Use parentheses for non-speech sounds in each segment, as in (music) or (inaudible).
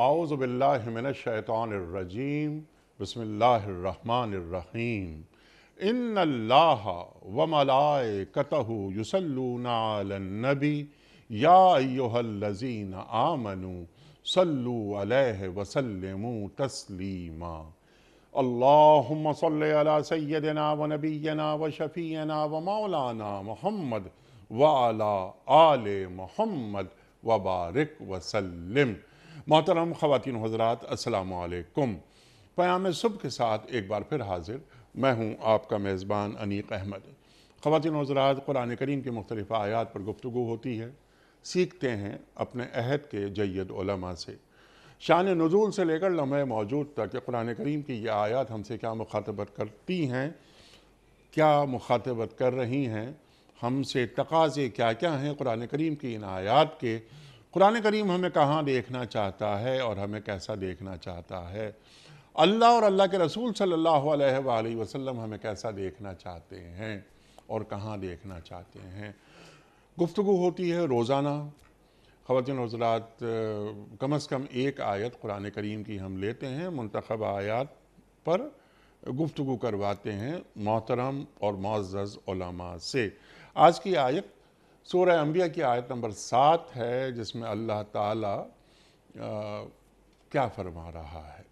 आउज़बिल्लिमिनशैतरजीम बसमीम इन अल्लाह व मलाए कतहु युसल्लूनाबी याजीन आमनु सल्लु अलैहि वसल्लम तस्लीमा अल्लाहुम्म सल्लि अला व नबीना व शफ़ीना व मौलाना मोहम्मद व अला आले मोहम्मद व बारिक मोहतरम ख़वातिन हजरात असलकुम प्याम सुबह के साथ एक बार फिर हाजिर मैं हूँ आपका मेज़बान अनीक अहमद ख़वातिन हजरात कुरान करीम के मुख्तलिफ़ आयात पर गुफ्तु होती है सीखते हैं अपने अहद के जैद से शान नजूल से लेकर लम्हे मौजूद तक कुरान करीम की यह आयात हमसे क्या मुखातबत करती हैं क्या मुखातबत कर रही हैं हमसे तकाजे क्या क्या हैं कुरान करीम की इन आयात के कुरान करीम हमें कहाँ देखना चाहता है और हमें कैसा देखना चाहता है अल्लाह और अल्लाह के रसूल सल्लल्लाहु अलैहि वसल्लम हमें कैसा देखना चाहते हैं और कहाँ देखना चाहते हैं गुफ्तु होती है रोज़ाना ख़वान हजरात कम अज़ कम एक आयत कुरान करीम की हम लेते हैं मंतखब आयात पर गुफ्तु करवाते हैं मोहतरम और मोज़ से आज की आयत सूर्य अम्बिया की आयत नंबर सात है जिसमें अल्लाह ताला आ, क्या फरमा रहा है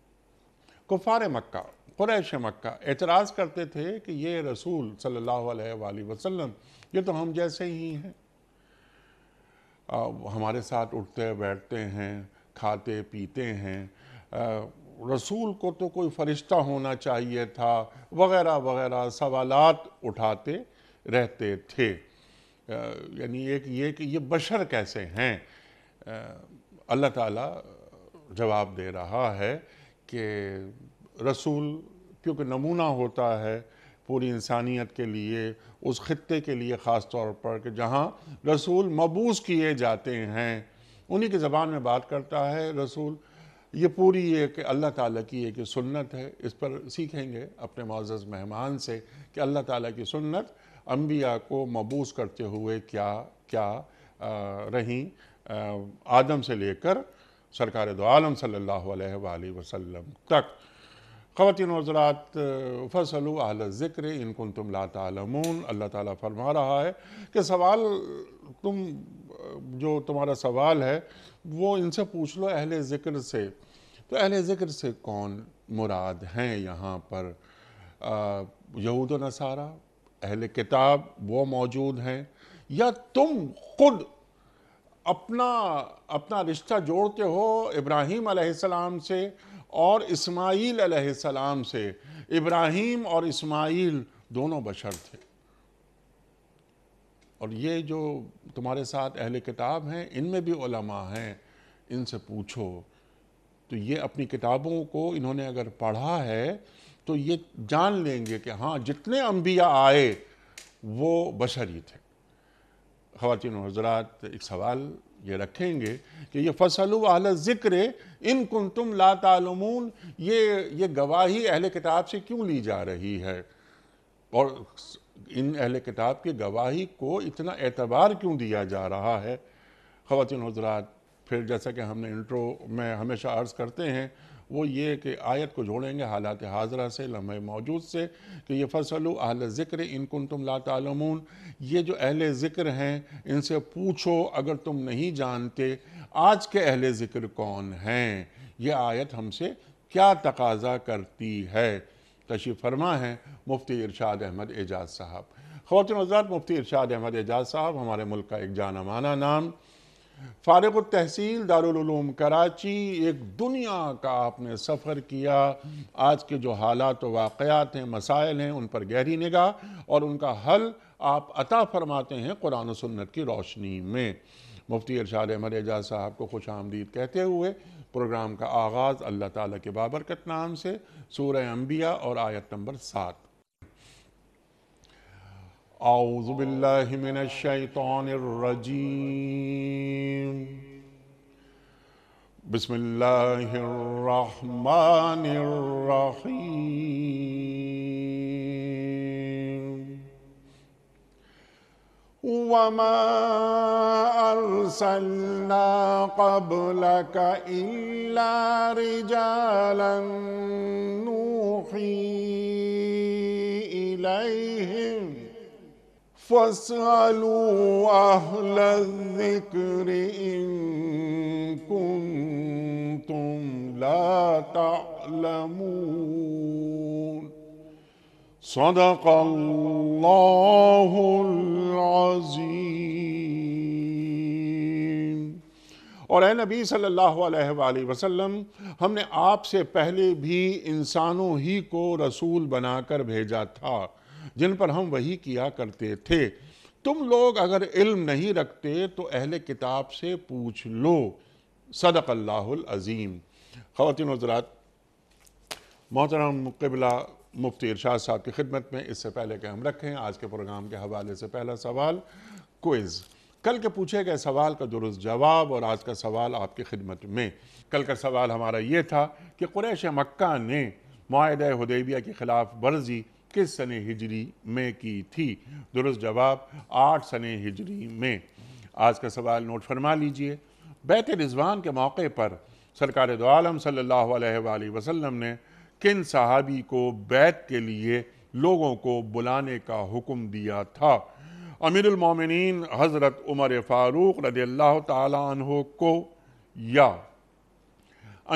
कुफार मक्का कुरैश मक्का एतराज़ करते थे कि ये रसूल सल्लल्लाहु अलैहि वसल्लम ये तो हम जैसे ही हैं हमारे साथ उठते बैठते हैं खाते पीते हैं आ, रसूल को तो कोई फरिश्ता होना चाहिए था वगैरह वगैरह सवालात उठाते रहते थे यानी एक ये कि ये बशर कैसे हैं अल्लाह ताला जवाब दे रहा है कि रसूल क्योंकि नमूना होता है पूरी इंसानियत के लिए उस ख़त्े के लिए ख़ास तौर पर कि जहाँ रसूल मबूस किए जाते हैं उन्हीं की ज़बान में बात करता है रसूल ये पूरी एक अल्लाह ताला की एक सुन्नत है इस पर सीखेंगे अपने मोज़ मेहमान से कि अल्लाह ताला की सुन्नत अम्बिया को मबूस करते हुए क्या क्या आ, आदम से लेकर सरकार दो आलम सल्ला वसम तक खातिन वजरात फसल अहल ज़िक्र इनकुन तुम ला तमून अल्लाह ताली फरमा रहा है कि सवाल तुम जो तुम्हारा सवाल है वो इनसे पूछ लो अहल ज़िक्र से तो अहल ज़िक्र से कौन मुराद हैं यहाँ पर यहूद नसारा अहल किताब वो मौजूद हैं या तुम खुद अपना अपना रिश्ता जोड़ते हो इब्राहीम अलैहिस्सलाम से और इस्माइल अलैहिस्सलाम से इब्राहीम और इस्माइल दोनों बशर थे और ये जो तुम्हारे साथ अहल किताब हैं इनमें भी उलमा हैं इनसे पूछो तो ये अपनी किताबों को इन्होंने अगर पढ़ा है तो ये जान लेंगे कि हाँ जितने अम्बिया आए वो बशरी थे खातिन हजरात एक सवाल ये रखेंगे कि ये फसल अहल ज़िक्र इन कुन तुम तमून ये ये गवाही अहल किताब से क्यों ली जा रही है और इन अहल किताब की गवाही को इतना एतबार क्यों दिया जा रहा है खातिन हजरात फिर जैसा कि हमने इंट्रो में हमेशा अर्ज़ करते हैं वो ये कि आयत को जोड़ेंगे हालात हाजरा से लम्हे मौजूद से कि तो ये फसल अहल ज़िक्र इनकुन तुम लातमून ये जो अहल ज़िक्र हैं इनसे पूछो अगर तुम नहीं जानते आज के अहल ज़िक्र कौन हैं ये आयत हमसे क्या तकाजा करती है तशी फरमा है मुफ्ती इरशाद अहमद एजाज साहब खौत हजरात मुफ्ती इरशाद अहमद एजाज साहब हमारे मुल्क का एक जाना माना नाम फ़ारग तहसील दारूम कराची एक दुनिया का आपने सफ़र किया आज के जो हालात व वाक़ात हैं मसाइल हैं उन पर गहरी निगाह और उनका हल आप अता फरमाते हैं कुरान सन्नत की रोशनी में मुफ्ती इरशाद अहमद एजाज साहब को खुश आमदीद कहते हुए प्रोग्राम का आगाज़ अल्लाह ताली के बाबरकत नाम से सूर अम्बिया और आयत नंबर सात أعوذ بالله من الشيطان الرجيم بسم الله الرحمن الرحيم وما أرسلنا قبلك إلا رجالا نوحي إليهم فاسألوا أهل الذكر إن كنتم لا تعلمون صدق الله العظيم और ए नबी सल्लल्लाहु अलैहि वसल्लम हमने आपसे पहले भी इंसानों ही को रसूल बनाकर भेजा था जिन पर हम वही किया करते थे तुम लोग अगर इल्म नहीं रखते तो अहले किताब से पूछ लो सदक अज़ीम खातिन हजरात मोहतरम कबला मुफ्ती इरशाद साहब की खिदमत में इससे पहले के हम रखें आज के प्रोग्राम के हवाले से पहला सवाल कोइज़ कल के पूछे गए सवाल का दुरुस्त जवाब और आज का सवाल आपकी खिदमत में कल का सवाल हमारा ये था कि कुरैश मक्का ने माहद हदेबिया के ख़िलाफ़ वर्जी किस सने हिजरी में की थी दुरुस्त जवाब आठ सने हिजरी में आज का सवाल नोट फरमा लीजिए बैत रिजवान के मौके पर सरकार दो आलम सल्लल्लाहु अलैहि वसल्लम ने किन सहाबी को बैत के लिए लोगों को बुलाने का हुक्म दिया था अमीरमिन हज़रत उमर फ़ारूक रदी अल्लाह तहों को या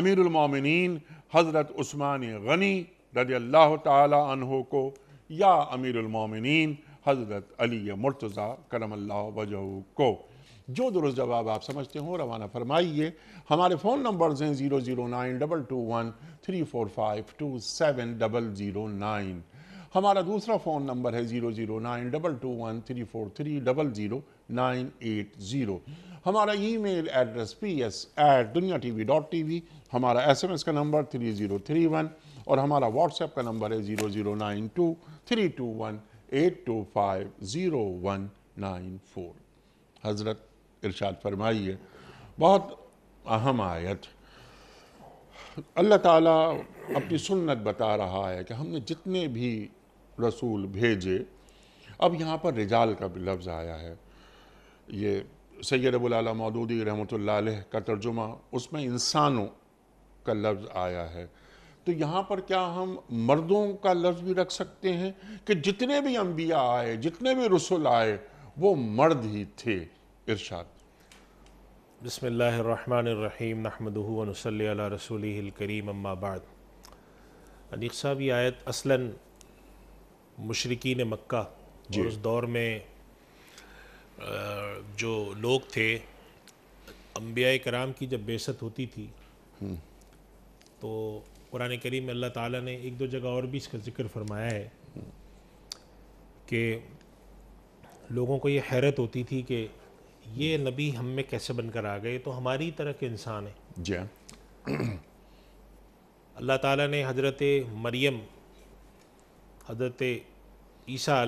अमीरमिन हज़रत उस्मान गनी रदी अल्लाह तहो को या अमीरमिन हज़रत अली मुर्तज़ा करम अल्लाह वजह को जो दुरुस्त जवाब आप समझते हो रवाना फरमाइए हमारे फ़ोन नंबर हैं zero zero nine double two one three four five two seven double zero nine हमारा दूसरा फ़ोन नंबर है zero zero nine double two one three four three double zero nine eight zero हमारा email address P S at Duniya T V dot T V हमारा S M S का number three zero three one और हमारा WhatsApp का number है zero zero nine two three two one eight two five zero one nine four हज़रत इरशाद फरमाइए बहुत अहम आयत अल्लाह ताला अपनी सुन्नत बता रहा है कि हमने जितने भी रसूल भेजे अब यहाँ पर रिजाल का भी लफ्ज़ आया है ये सैद अबुल मौदूदी रहमत का तर्जुमा उसमें इंसानों का लफ्ज़ आया है तो यहाँ पर क्या हम मर्दों का लफ्ज़ भी रख सकते हैं कि जितने भी अम्बिया आए जितने भी रसुल आए वो मर्द ही थे इरशाद बसमीम नहमदूनसल रसूल करीम अम्माबाद अदीक साहब ये आयत असलन मशरकिन मक्का जो उस दौर में जो लोग थे अम्बिया कराम की जब बेसत होती थी हम्म। तो कुरान करीम में अल्लाह ताला ने एक दो जगह और भी इसका जिक्र फरमाया है कि लोगों को ये हैरत होती थी कि ये नबी हम में कैसे बनकर आ गए तो हमारी तरह के इंसान हैं जी हाँ। (clears throat) अल्लाह ताला ने हज़रत मरियम हज़रत ईसा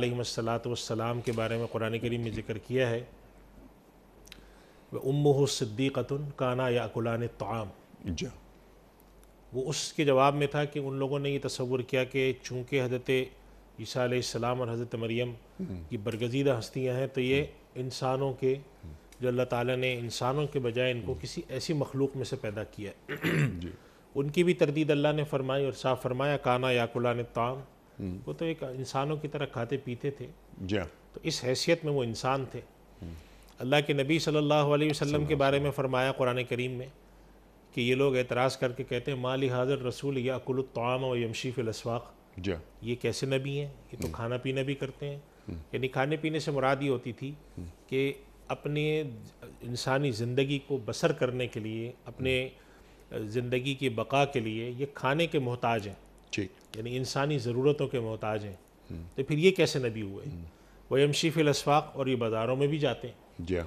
सलाम के बारे में कुरान करीम में जिक्र किया है वह उम्म सिद्दीक़तन काना याकुलान ताम जी हाँ। वो उसके जवाब में था कि उन लोगों ने ये तस्वुर किया कि चूँकि हजरत ईसा सलाम और हज़रत मरियम हम्म। की बरगजीदा हस्तियाँ हैं तो ये इंसानों के जो अल्लाह ताला ने इंसानों के बजाय इनको हम्म। किसी ऐसी मखलूक में से पैदा किया है (clears throat) उनकी भी तरदीद अल्लाह ने फरमाई और साफ फरमाया काना याकुल्ला ने ताम हम्म। वो तो एक इंसानों की तरह खाते पीते थे हाँ। तो इस हैसियत में वो इंसान थे अल्लाह के नबी सल्लल्लाहु अलैहि वसल्लम के बारे में फरमाया कुरान करीम में कि ये लोग एतराज़ करके कहते हैं माली हाजर रसूल या अकुलताम व यमशी फिलसवाक ये कैसे नबी हैं ये तो हम्म। खाना पीना भी करते हैं हम्म। यानी खाने पीने से मुराद ये होती थी हम्म। कि अपने इंसानी ज़िंदगी को बसर करने के लिए अपने ज़िंदगी की बका के लिए ये खाने के मोहताज हैं यानी इंसानी ज़रूरतों के मोहताज हैं तो फिर ये कैसे नबी हुए वह यमशी और ये बाज़ारों में भी जाते हैं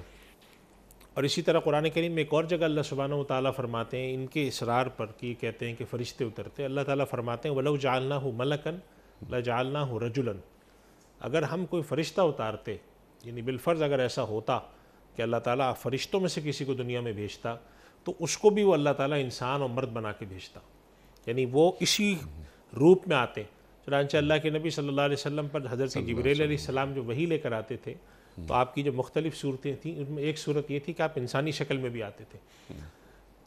और इसी तरह कुरान करीम में एक और जगह अल्लाह सुबहान ताली फरमाते हैं इनके इसरार पर कि कहते हैं कि फ़रिश्ते उतरते हैं अल्लाह ताला फरमाते हैं वलव जालना हो मलकन ल जालना हो रजुलन अगर हम कोई फ़रिश्ता उतारते यानी बिलफ़र्ज़ अगर ऐसा होता कि अल्लाह ताला फ़रिश्तों में से किसी को दुनिया में भेजता तो उसको भी वो अल्लाह ताला इंसान और मर्द बना के भेजता यानी वो इसी रूप में आते चुनानचे अल्लाह के नबी सल्लल्लाहु अलैहि वसल्लम पर हज़रत जबरील सलाम जो वही लेकर आते थे तो आपकी जो मुख्तलिफ सूरतें थी उनमें एक सूरत ये थी कि आप इंसानी शक्ल में भी आते थे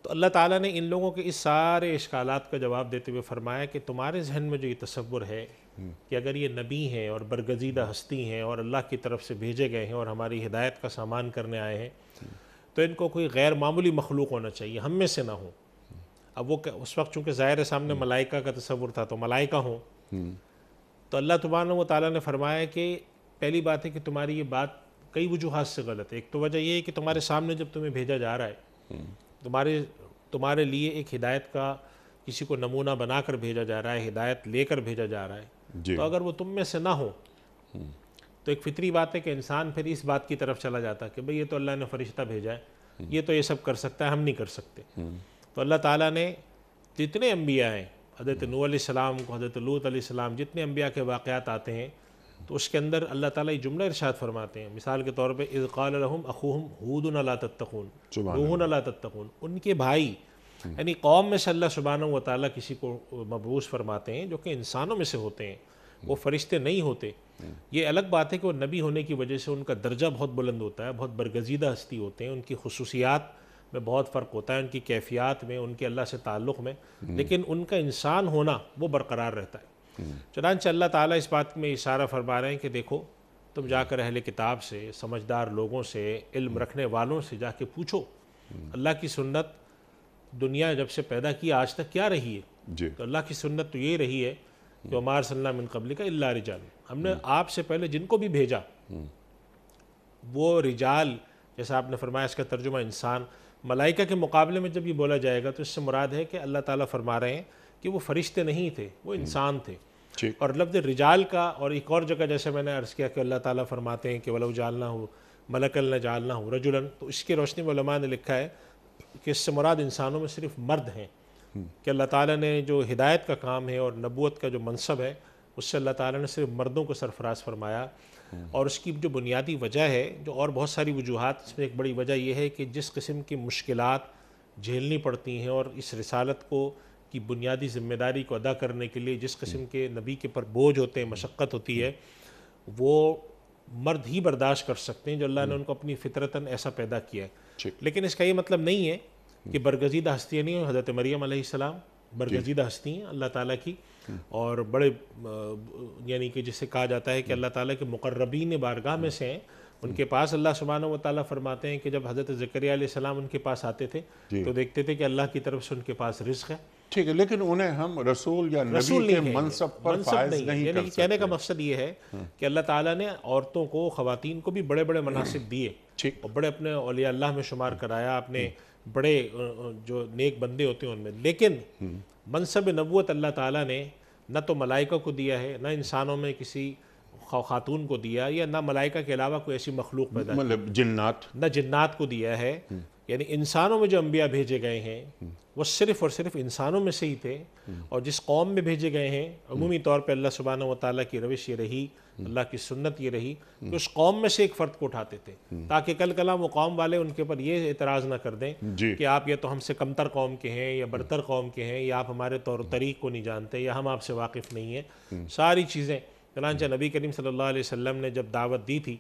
तो अल्लाह ताला ने इन लोगों के इस सारे इश्काल का जवाब देते हुए फरमाया कि तुम्हारे जहन में जो ये तस्वुर है कि अगर ये नबी हैं और बरगजीदा हस्ती हैं और अल्लाह की तरफ से भेजे गए हैं और हमारी हिदायत का सामान करने आए हैं तो इनको कोई गैर मामूली मखलूक होना चाहिए हम में से ना हो अब वो उस वक्त चूँकि ज़ाहिर सामने मलाइका का तस्वुर था तो मलाइका हों तो अल्लाह तबान व ताली ने फरमाया कि पहली बात है कि तुम्हारी ये बात कई वजूहत से गलत है एक तो वजह यह है कि तुम्हारे सामने जब तुम्हें भेजा जा रहा है तुम्हारे तुम्हारे लिए एक हिदायत का किसी को नमूना बनाकर भेजा जा रहा है हिदायत लेकर भेजा जा रहा है तो अगर वो तुम में से ना हो तो एक फितरी बात है कि इंसान फिर इस बात की तरफ चला जाता है कि भाई ये तो अल्लाह ने फरिश्ता भेजा है ये तो ये सब कर सकता है हम नहीं कर सकते तो अल्लाह ताला ने जितने अम्बिया हैं हज़रत नूसम को हज़रत लूत सलाम जितने अम्बिया के वाक़ात आते हैं तो उसके अंदर अल्लाह ताला ये जुमला इरशाद फरमाते हैं मिसाल के तौर पे इज़ाल रहम अखूम हूद ला तत्तकून रूहन ला तत्तकून उनके भाई यानी कौम में से अल्लाह सुबहाना व ताली किसी को मबूस फरमाते हैं जो कि इंसानों में से होते हैं वो फरिश्ते नहीं होते ये अलग बात है कि वह नबी होने की वजह से उनका दर्जा बहुत बुलंद होता है बहुत बरगजीदा हस्ती होते हैं उनकी खसूसियात में बहुत फ़र्क होता है उनकी कैफियत में उनके अल्लाह से ताल्लुक़ में लेकिन उनका इंसान होना वो बरकरार रहता है चनानच तो अल्लाह ताला इस बात में इशारा फरमा रहे हैं कि देखो तुम जाकर अहल किताब से समझदार लोगों से इल्म रखने वालों से जाके पूछो अल्लाह की सुन्नत दुनिया जब से पैदा की आज तक क्या रही है तो अल्लाह की सुन्नत तो ये रही है कि उमार सल्लाम कबली का अल्ला रिजाल हमने आपसे पहले जिनको भी भेजा वो रिजाल जैसा आपने फरमाया इसका तर्जुमा इंसान मलाइका के मुकाबले में जब ये बोला जाएगा तो इससे मुराद है कि अल्लाह ताला फरमा रहे हैं कि वो फरिश्ते नहीं थे वो हम्म। इंसान थे और लफ्ज़ रिजाल का और एक और जगह जैसे मैंने अर्ज़ किया कि अल्लाह ताला फरमाते हैं कि वल उजालना हो मलकल न जालना हो रजुलन तो इसकी रोशनी वलमा ने लिखा है कि इससे मुराद इंसानों में सिर्फ मर्द हैं हम्म। कि अल्लाह ताला ने जो हिदायत का काम है और नबूत का जो मनसब है उससे अल्लाह ताला ने सिर्फ मर्दों को सरफराज फरमाया हम्म। और उसकी जो बुनियादी वजह है जो और बहुत सारी वजूहत इसमें एक बड़ी वजह यह है कि जिस किस्म की मुश्किल झेलनी पड़ती हैं और इस रिसालत को की बुनियादी जिम्मेदारी को अदा करने के लिए जिस किस्म के नबी के पर बोझ होते हैं मशक्क़त होती है वो मर्द ही बर्दाश्त कर सकते हैं जो अल्लाह ने हम्म। उनको अपनी फितरतन ऐसा पैदा किया है लेकिन इसका ये मतलब नहीं है कि हम्म। बरगजीदा हस्तियाँ नहीं हज़रत मरियम आसमाम बरगजीदा हस्ती हैं अल्लाह ताला की हम्म। और बड़े यानी कि जिसे कहा जाता है कि अल्लाह ताला के मुकर्रबीन बारगाह में से हैं उनके पास अल्लाह सुबहान व ताली फरमाते हैं कि जब हज़रत ज़करिया सलाम उनके पास आते थे तो देखते थे कि अल्लाह की तरफ से उनके पास रिस्क है ठीक है लेकिन उन्हें हम रसूल या रसूल नबी के मनसब पर मनसब नहीं, नहीं यानी कहने का मकसद ये है हम्म। कि अल्लाह ताला ने औरतों को खातन को भी बड़े बड़े मनासिब दिए ठीक और बड़े अपने अलिया अल्लाह में शुमार कराया आपने बड़े जो नेक बंदे होते हैं उनमें लेकिन हम्म। मनसब नबूत अल्लाह ताला ने न तो मलाइका को दिया है न इंसानों में किसी खातून को दिया या ना मलाइका के अलावा कोई ऐसी मखलूक पैदा मतलब जिन्नात ना जिन्नात को दिया है हम्म। यानी इंसानों में जो अम्बिया भेजे गए हैं वो सिर्फ़ और सिर्फ इंसानों में से ही थे और जिस कौम में भेजे गए हैं अमूमी तौर पर अल्लाह सुबहान व ताली की रविश ये रही अल्लाह की सुन्नत ये रही कि तो उस कौम में से एक फ़र्द को उठाते थे ताकि कल कला वो कौम वाले उनके ऊपर ये एतराज़ ना कर दें कि आप ये तो हमसे कमतर कौम के हैं या बरतर कौम के हैं या आप हमारे तौर तरीक़ को नहीं जानते या हम आपसे वाकिफ़ नहीं हैं सारी चीज़ें चनानचा नबी करीम सल्ला वसम ने जब दावत दी थी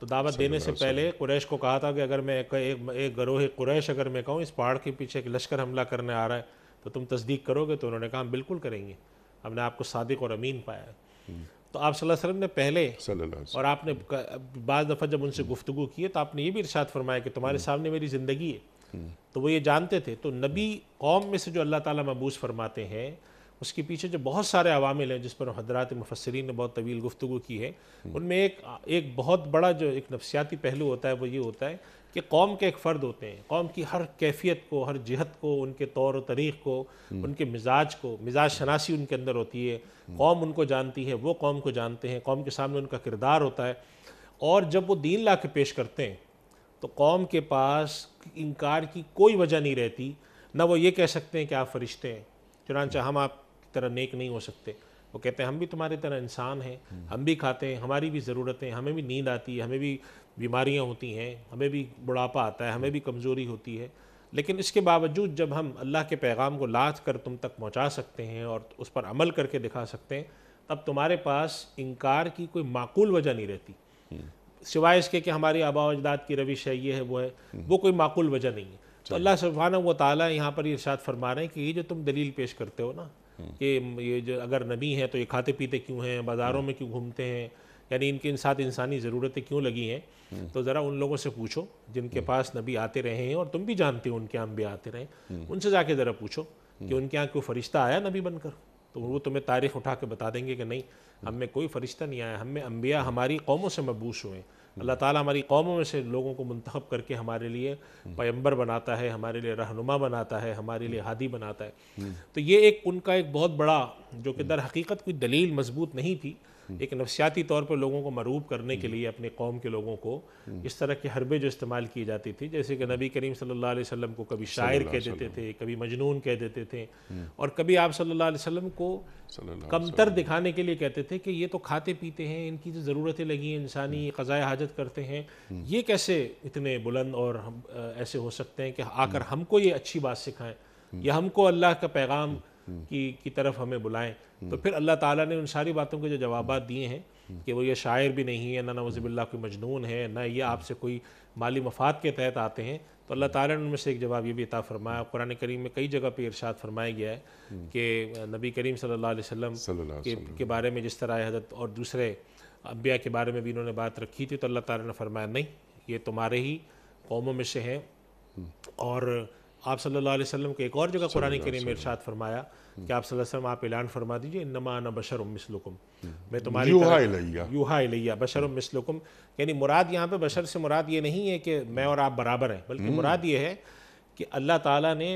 तो दावत देने से पहले कुरैश को कहा था कि अगर मैं एक एक, एक गरोह कुरैश अगर मैं कहूँ इस पहाड़ के पीछे एक लश्कर हमला करने आ रहा है तो तुम तस्दीक करोगे तो उन्होंने कहा हम बिल्कुल करेंगे हमने आपको सादिक और अमीन पाया है हम्म। तो आप सल्लल्लाहु अलैहि वसल्लम ने पहले और आपने बज दफ़ा जब उनसे गुफ्तु की है तो आपने ये भी इरशाद फरमाया कि तुम्हारे हम्म। सामने मेरी ज़िंदगी है हम्म। तो वो ये जानते थे तो नबी कौम में से जो अल्लाह ताला मबूस फरमाते हैं उसके पीछे जो बहुत सारे अवामिल हैं जिस पर हजरात मुफसरीन ने बहुत तवील गुफ्तु की है हम्म। उनमें एक एक बहुत बड़ा जो एक नफसियाती पहलू होता है वो ये होता है कि कौम के एक फ़र्द होते हैं कौम की हर कैफियत को हर जहत को उनके तौर तरीक़ को हम्म। उनके मिजाज को मिजाज शनासी उनके अंदर होती है हम्म। कौम उनको जानती है वो कौम को जानते हैं कौम के सामने उनका किरदार होता है और जब वो दीन ला के पेश करते हैं तो कौम के पास इनकार की कोई वजह नहीं रहती ना वो ये कह सकते हैं कि आप फरिश्ते हैं चुनानचा हम आप तरह नेक नहीं हो सकते वो कहते हैं हम भी तुम्हारे तरह इंसान हैं हम भी खाते हैं हमारी भी ज़रूरतें हमें भी नींद आती है हमें भी बीमारियाँ होती हैं हमें भी बुढ़ापा आता है हमें भी कमज़ोरी होती है लेकिन इसके बावजूद जब हम अल्लाह के पैगाम को लाद कर तुम तक पहुँचा सकते हैं और उस पर अमल करके दिखा सकते हैं तब तुम्हारे पास इनकार की कोई माकूल वजह नहीं रहती सिवाय इसके कि हमारी आबा अजदाद की रविश है ये है वो है वो कोई माकूल वजह नहीं है तो अल्लाह सुबहाना व ताली यहाँ पर इर्शाद फरमा रहे हैं कि ये जो तुम दलील पेश करते हो ना कि ये जो अगर नबी हैं तो ये खाते पीते क्यों हैं बाज़ारों में क्यों घूमते हैं यानी इनके इन साथ इंसानी ज़रूरतें क्यों लगी हैं तो ज़रा उन लोगों से पूछो जिनके पास नबी आते रहे हैं और तुम भी जानते हो उनके यहाँ भी आते रहे उनसे जाके ज़रा पूछो कि उनके यहाँ कोई फरिश्ता आया नबी बनकर तो वो तुम्हें तारीख उठा के बता देंगे कि नहीं हमें कोई फरिश्ता नहीं आया हमें अम्बिया हमारी कौमों से मबूस हुए हैं हम्म। अल्लाह ताला हमारी कौमों में से लोगों को मंतखब करके हमारे लिए हम्म। पैम्बर बनाता है हमारे लिए रहनुमा बनाता है हमारे लिए हम्म। हादी बनाता है तो ये एक उनका एक बहुत बड़ा जो कि दर हकीकत कोई दलील मजबूत नहीं थी एक नफसियाती तौर पर लोगों को मरूब करने के लिए अपने कौम के लोगों को इस तरह के हरबे जो इस्तेमाल की जाती थी जैसे कि नबी करीम सल्लल्लाहु अलैहि वसल्लम को कभी शायर कह देते थे कभी मजनून कह देते थे हम्म। और कभी आप सल्लल्लाहु अलैहि वसल्लम को कमतर दिखाने के लिए कहते थे कि ये तो खाते पीते हैं इनकी जो ज़रूरतें लगी हैं इंसानी हम्म। क़ज़ाए हाजत करते हैं हम्म। ये कैसे इतने बुलंद और हम ऐसे हो सकते हैं कि आकर हमको ये अच्छी बात सिखाएं या हमको अल्लाह का पैगाम की की तरफ हमें बुलाएं तो फिर अल्लाह ताला ने उन सारी बातों के जो जवाब दिए हैं कि वो ये शायर भी नहीं है ना नवज़बिल्ला कोई मजनून है ना ये आपसे कोई माली मफाद के तहत आते हैं तो अल्लाह ताला ने उनमें से एक जवाब ये भी अता फरमाया कुरान करीम में कई जगह पे इरशाद फरमाया गया है कि नबी करीम सल्ला वसम के, के बारे में जिस तरह हजरत और दूसरे अब्या के बारे में भी इन्होंने बात रखी थी तो अल्लाह ताला ने फरमाया नहीं ये तुम्हारे ही कौमों में से हैं और आप सल्लल्लाहु अलैहि वसल्लम को एक और जगह कुरान करीम में इरशाद फरमाया कि आप वसल्लम आप ऐलान फरमा दीजिए नमा ना बशर मिसलुकुम हम्म। मैं तुम्हारी यूहा इलैया बशर मिसलुकुम यानी मुराद यहाँ पे बशर से मुराद ये नहीं है कि मैं और आप बराबर हैं बल्कि हम्म। मुराद ये है कि अल्लाह ताला ने